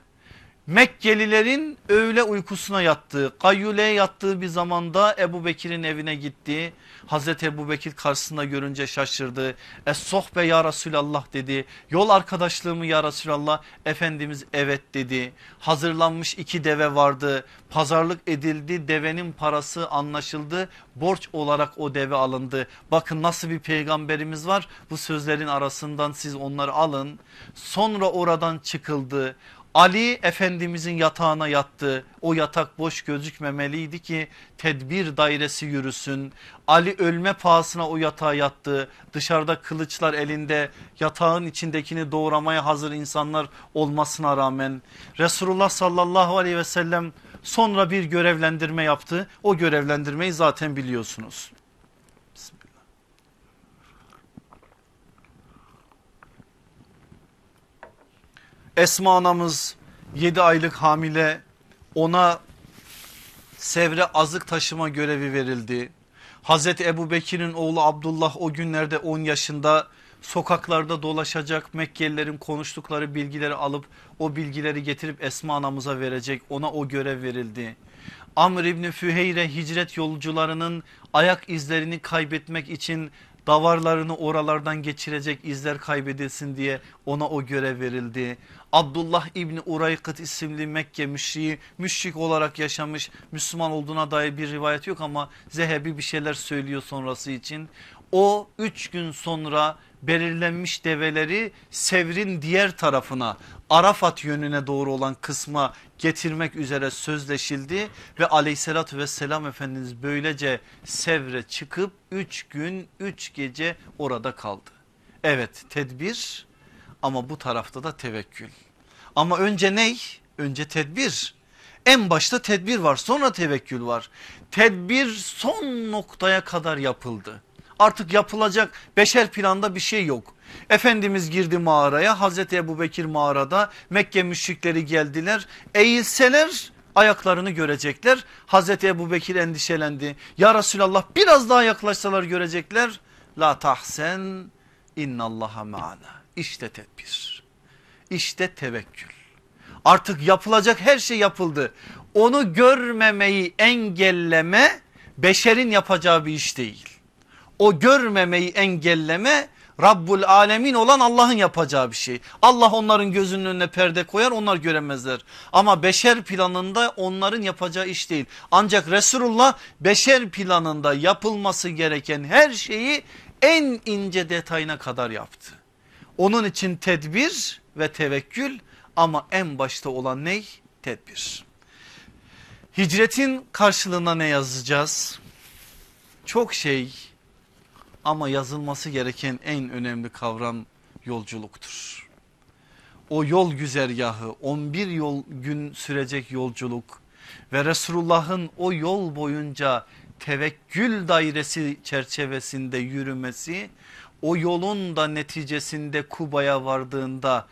Mekkelilerin öğle uykusuna yattığı, kayyuleye yattığı bir zamanda Ebu Bekir'in evine gitti. Hazreti Ebu Bekir karşısında görünce şaşırdı. Es sohbe ya Resulallah dedi. Yol arkadaşlığımı ya Resulallah Efendimiz evet dedi. Hazırlanmış iki deve vardı. Pazarlık edildi devenin parası anlaşıldı. Borç olarak o deve alındı. Bakın nasıl bir peygamberimiz var bu sözlerin arasından siz onları alın. Sonra oradan çıkıldı. Ali Efendimizin yatağına yattı. O yatak boş gözükmemeliydi ki tedbir dairesi yürüsün. Ali ölme pahasına o yatağa yattı. Dışarıda kılıçlar elinde yatağın içindekini doğramaya hazır insanlar olmasına rağmen Resulullah sallallahu aleyhi ve sellem sonra bir görevlendirme yaptı. O görevlendirmeyi zaten biliyorsunuz. Esma anamız 7 aylık hamile ona Sevre azık taşıma görevi verildi. Hazreti Ebu Bekir'in oğlu Abdullah o günlerde 10 yaşında sokaklarda dolaşacak Mekkelilerin konuştukları bilgileri alıp o bilgileri getirip Esma anamıza verecek ona o görev verildi. Amr İbni Füheyre hicret yolcularının ayak izlerini kaybetmek için davarlarını oralardan geçirecek izler kaybedilsin diye ona o görev verildi. Abdullah İbni Uraykıt isimli Mekke müşriği müşrik olarak yaşamış Müslüman olduğuna dair bir rivayet yok ama Zehebi bir şeyler söylüyor sonrası için. O üç gün sonra belirlenmiş develeri Sevr'in diğer tarafına Arafat yönüne doğru olan kısma getirmek üzere sözleşildi ve aleyhissalatü vesselam Efendimiz böylece Sevr'e çıkıp 3 gün 3 gece orada kaldı. Evet tedbir ama bu tarafta da tevekkül. Ama önce ney? Önce tedbir. En başta tedbir var sonra tevekkül var. Tedbir son noktaya kadar yapıldı. Artık yapılacak beşer planda bir şey yok. Efendimiz girdi mağaraya Hazreti Ebu Bekir mağarada Mekke müşrikleri geldiler eğilseler ayaklarını görecekler. Hazreti Ebu Bekir endişelendi ya Resulallah biraz daha yaklaşsalar görecekler. La tahsen innallaha ma'ana işte tedbir işte tevekkül artık yapılacak her şey yapıldı. Onu görmemeyi engelleme beşerin yapacağı bir iş değil o görmemeyi engelleme Rabbul Alemin olan Allah'ın yapacağı bir şey. Allah onların gözünün önüne perde koyar onlar göremezler. Ama beşer planında onların yapacağı iş değil. Ancak Resulullah beşer planında yapılması gereken her şeyi en ince detayına kadar yaptı. Onun için tedbir ve tevekkül ama en başta olan ney? Tedbir. Hicretin karşılığına ne yazacağız? Çok şey ama yazılması gereken en önemli kavram yolculuktur. O yol güzergahı 11 yol gün sürecek yolculuk ve Resulullah'ın o yol boyunca tevekkül dairesi çerçevesinde yürümesi o yolun da neticesinde Kuba'ya vardığında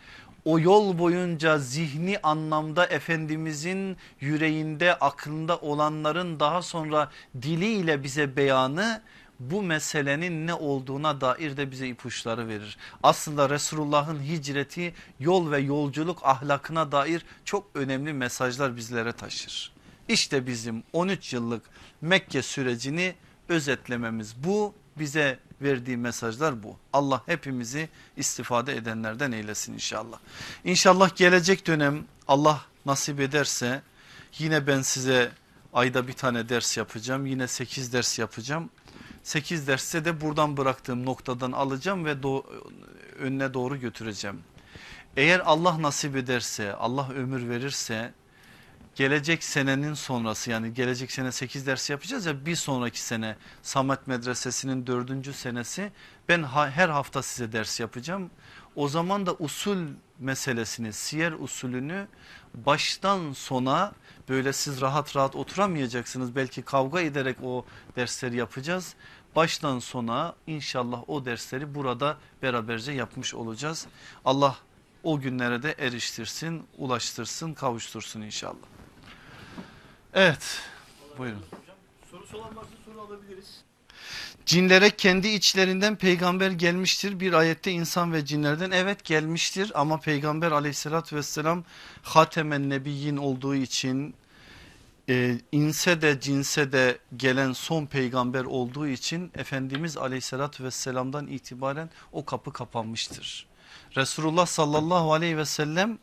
o yol boyunca zihni anlamda Efendimizin yüreğinde aklında olanların daha sonra diliyle bize beyanı bu meselenin ne olduğuna dair de bize ipuçları verir. Aslında Resulullah'ın hicreti yol ve yolculuk ahlakına dair çok önemli mesajlar bizlere taşır. İşte bizim 13 yıllık Mekke sürecini özetlememiz bu bize verdiği mesajlar bu. Allah hepimizi istifade edenlerden eylesin inşallah. İnşallah gelecek dönem Allah nasip ederse yine ben size ayda bir tane ders yapacağım. Yine 8 ders yapacağım. 8 derste de buradan bıraktığım noktadan alacağım ve do önüne doğru götüreceğim. Eğer Allah nasip ederse Allah ömür verirse gelecek senenin sonrası yani gelecek sene 8 ders yapacağız ya bir sonraki sene Samet Medresesi'nin 4. senesi ben ha her hafta size ders yapacağım. O zaman da usul meselesini siyer usulünü baştan sona böyle siz rahat rahat oturamayacaksınız. Belki kavga ederek o dersleri yapacağız. Baştan sona inşallah o dersleri burada beraberce yapmış olacağız. Allah o günlere de eriştirsin, ulaştırsın, kavuştursun inşallah. Evet buyurun. Sorusu olan varsa soru alabiliriz. Cinlere kendi içlerinden peygamber gelmiştir. Bir ayette insan ve cinlerden evet gelmiştir ama peygamber aleyhissalatü vesselam Hatemen nebiyin olduğu için e, inse de cinse de gelen son peygamber olduğu için Efendimiz aleyhissalatü vesselamdan itibaren o kapı kapanmıştır. Resulullah sallallahu aleyhi ve sellem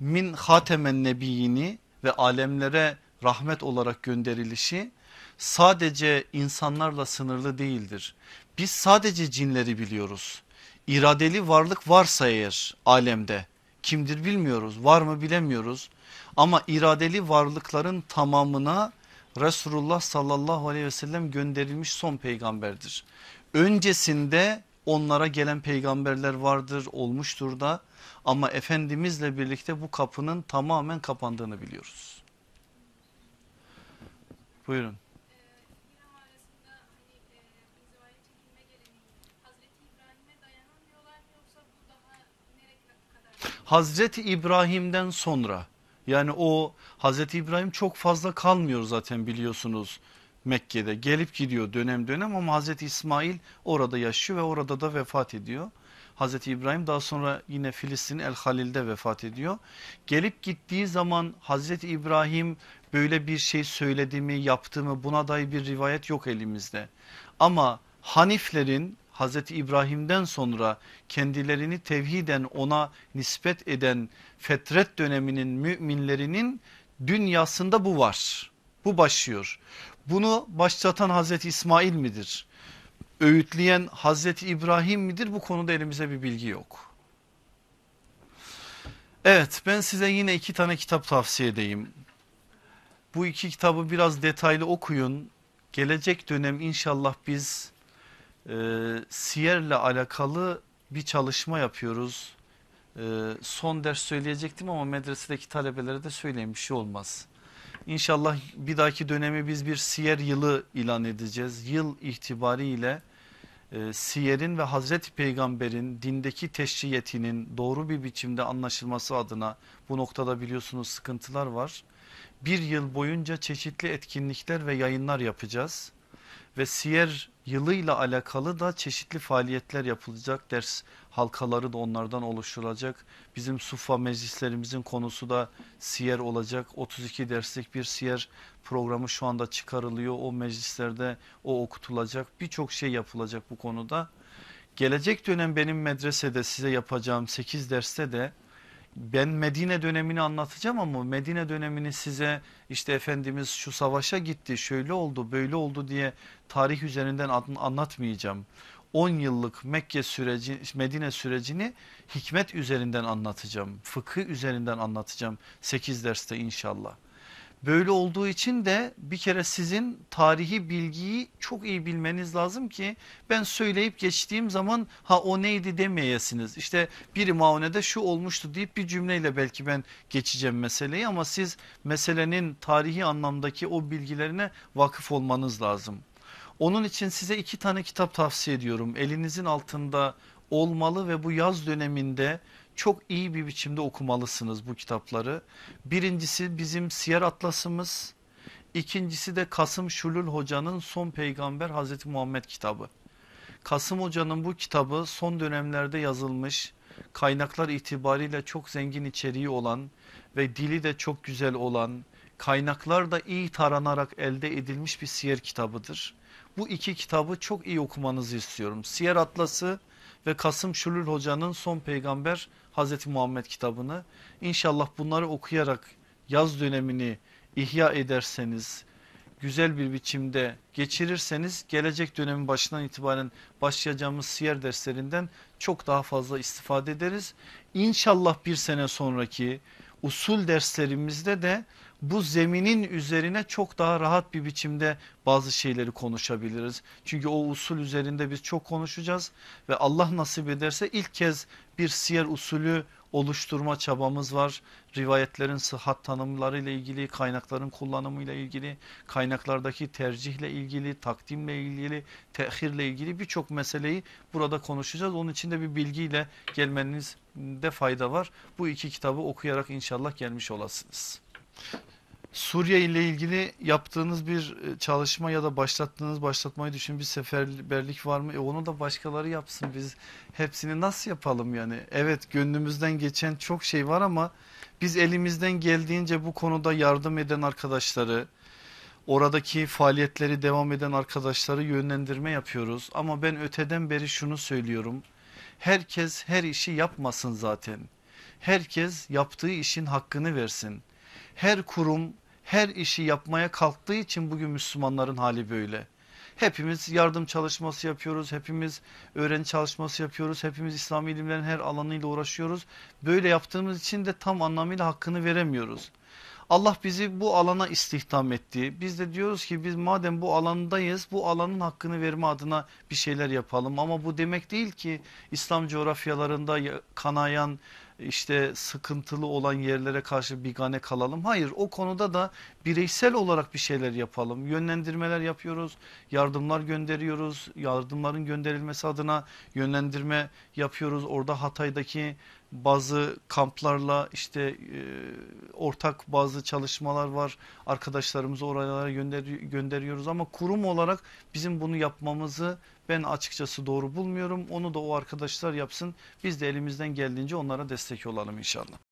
min Hatemen nebiyini ve alemlere rahmet olarak gönderilişi sadece insanlarla sınırlı değildir. Biz sadece cinleri biliyoruz. İradeli varlık varsa eğer alemde kimdir bilmiyoruz var mı bilemiyoruz. Ama iradeli varlıkların tamamına Resulullah sallallahu aleyhi ve sellem gönderilmiş son peygamberdir. Öncesinde onlara gelen peygamberler vardır olmuştur da ama Efendimizle birlikte bu kapının tamamen kapandığını biliyoruz. Buyurun. Hazreti İbrahim'den sonra yani o Hazreti İbrahim çok fazla kalmıyor zaten biliyorsunuz Mekke'de gelip gidiyor dönem dönem ama Hazreti İsmail orada yaşıyor ve orada da vefat ediyor. Hazreti İbrahim daha sonra yine Filistin El Halil'de vefat ediyor. Gelip gittiği zaman Hazreti İbrahim böyle bir şey söyledi mi yaptı mı buna dair bir rivayet yok elimizde. Ama Haniflerin Hazreti İbrahim'den sonra kendilerini tevhiden ona nispet eden fetret döneminin müminlerinin dünyasında bu var. Bu başlıyor. Bunu başlatan Hazreti İsmail midir? Öğütleyen Hazreti İbrahim midir? Bu konuda elimize bir bilgi yok. Evet ben size yine iki tane kitap tavsiye edeyim. Bu iki kitabı biraz detaylı okuyun. Gelecek dönem inşallah biz e, siyerle alakalı bir çalışma yapıyoruz. E, son ders söyleyecektim ama medresedeki talebelere de söyleyin bir şey olmaz. İnşallah bir dahaki dönemi biz bir siyer yılı ilan edeceğiz. Yıl itibariyle e, siyerin ve Hazreti Peygamber'in dindeki teşriyetinin doğru bir biçimde anlaşılması adına bu noktada biliyorsunuz sıkıntılar var. Bir yıl boyunca çeşitli etkinlikler ve yayınlar yapacağız ve siyer yılıyla alakalı da çeşitli faaliyetler yapılacak. Ders halkaları da onlardan oluşturulacak. Bizim Sufa meclislerimizin konusu da siyer olacak. 32 derslik bir siyer programı şu anda çıkarılıyor. O meclislerde o okutulacak. Birçok şey yapılacak bu konuda. Gelecek dönem benim medresede size yapacağım 8 derste de ben Medine dönemini anlatacağım ama Medine dönemini size işte Efendimiz şu savaşa gitti şöyle oldu böyle oldu diye tarih üzerinden anlatmayacağım. 10 yıllık Mekke süreci Medine sürecini hikmet üzerinden anlatacağım. Fıkıh üzerinden anlatacağım 8 derste inşallah. Böyle olduğu için de bir kere sizin tarihi bilgiyi çok iyi bilmeniz lazım ki ben söyleyip geçtiğim zaman ha o neydi demeyesiniz. İşte bir Maune'de şu olmuştu deyip bir cümleyle belki ben geçeceğim meseleyi ama siz meselenin tarihi anlamdaki o bilgilerine vakıf olmanız lazım. Onun için size iki tane kitap tavsiye ediyorum. Elinizin altında olmalı ve bu yaz döneminde çok iyi bir biçimde okumalısınız bu kitapları. Birincisi bizim Siyer Atlasımız, ikincisi de Kasım Şulul Hoca'nın Son Peygamber Hazreti Muhammed kitabı. Kasım Hoca'nın bu kitabı son dönemlerde yazılmış, kaynaklar itibariyle çok zengin içeriği olan ve dili de çok güzel olan, kaynaklar da iyi taranarak elde edilmiş bir siyer kitabıdır. Bu iki kitabı çok iyi okumanızı istiyorum. Siyer Atlası ve Kasım Şülül Hoca'nın Son Peygamber Hazreti Muhammed kitabını İnşallah bunları okuyarak yaz dönemini ihya ederseniz güzel bir biçimde geçirirseniz gelecek dönemin başından itibaren başlayacağımız siyer derslerinden çok daha fazla istifade ederiz. İnşallah bir sene sonraki usul derslerimizde de bu zeminin üzerine çok daha rahat bir biçimde bazı şeyleri konuşabiliriz. Çünkü o usul üzerinde biz çok konuşacağız ve Allah nasip ederse ilk kez bir siyer usulü oluşturma çabamız var. Rivayetlerin sıhhat tanımları ile ilgili, kaynakların kullanımı ile ilgili, kaynaklardaki tercihle ilgili, takdimle ilgili, tehirle ilgili birçok meseleyi burada konuşacağız. Onun için de bir bilgiyle gelmenizde fayda var. Bu iki kitabı okuyarak inşallah gelmiş olasınız. Suriye ile ilgili yaptığınız bir e, çalışma ya da başlattığınız başlatmayı düşün bir seferberlik var mı? E onu da başkaları yapsın biz hepsini nasıl yapalım yani? Evet gönlümüzden geçen çok şey var ama biz elimizden geldiğince bu konuda yardım eden arkadaşları oradaki faaliyetleri devam eden arkadaşları yönlendirme yapıyoruz. Ama ben öteden beri şunu söylüyorum herkes her işi yapmasın zaten herkes yaptığı işin hakkını versin her kurum her işi yapmaya kalktığı için bugün Müslümanların hali böyle. Hepimiz yardım çalışması yapıyoruz, hepimiz öğrenci çalışması yapıyoruz, hepimiz İslam ilimlerin her alanıyla uğraşıyoruz. Böyle yaptığımız için de tam anlamıyla hakkını veremiyoruz. Allah bizi bu alana istihdam etti. Biz de diyoruz ki biz madem bu alandayız bu alanın hakkını verme adına bir şeyler yapalım. Ama bu demek değil ki İslam coğrafyalarında kanayan işte sıkıntılı olan yerlere karşı bigane kalalım. Hayır o konuda da bireysel olarak bir şeyler yapalım. Yönlendirmeler yapıyoruz, yardımlar gönderiyoruz, yardımların gönderilmesi adına yönlendirme yapıyoruz. Orada Hatay'daki bazı kamplarla işte e, ortak bazı çalışmalar var. Arkadaşlarımızı oralara gönder gönderiyoruz ama kurum olarak bizim bunu yapmamızı ben açıkçası doğru bulmuyorum. Onu da o arkadaşlar yapsın. Biz de elimizden geldiğince onlara destek olalım inşallah.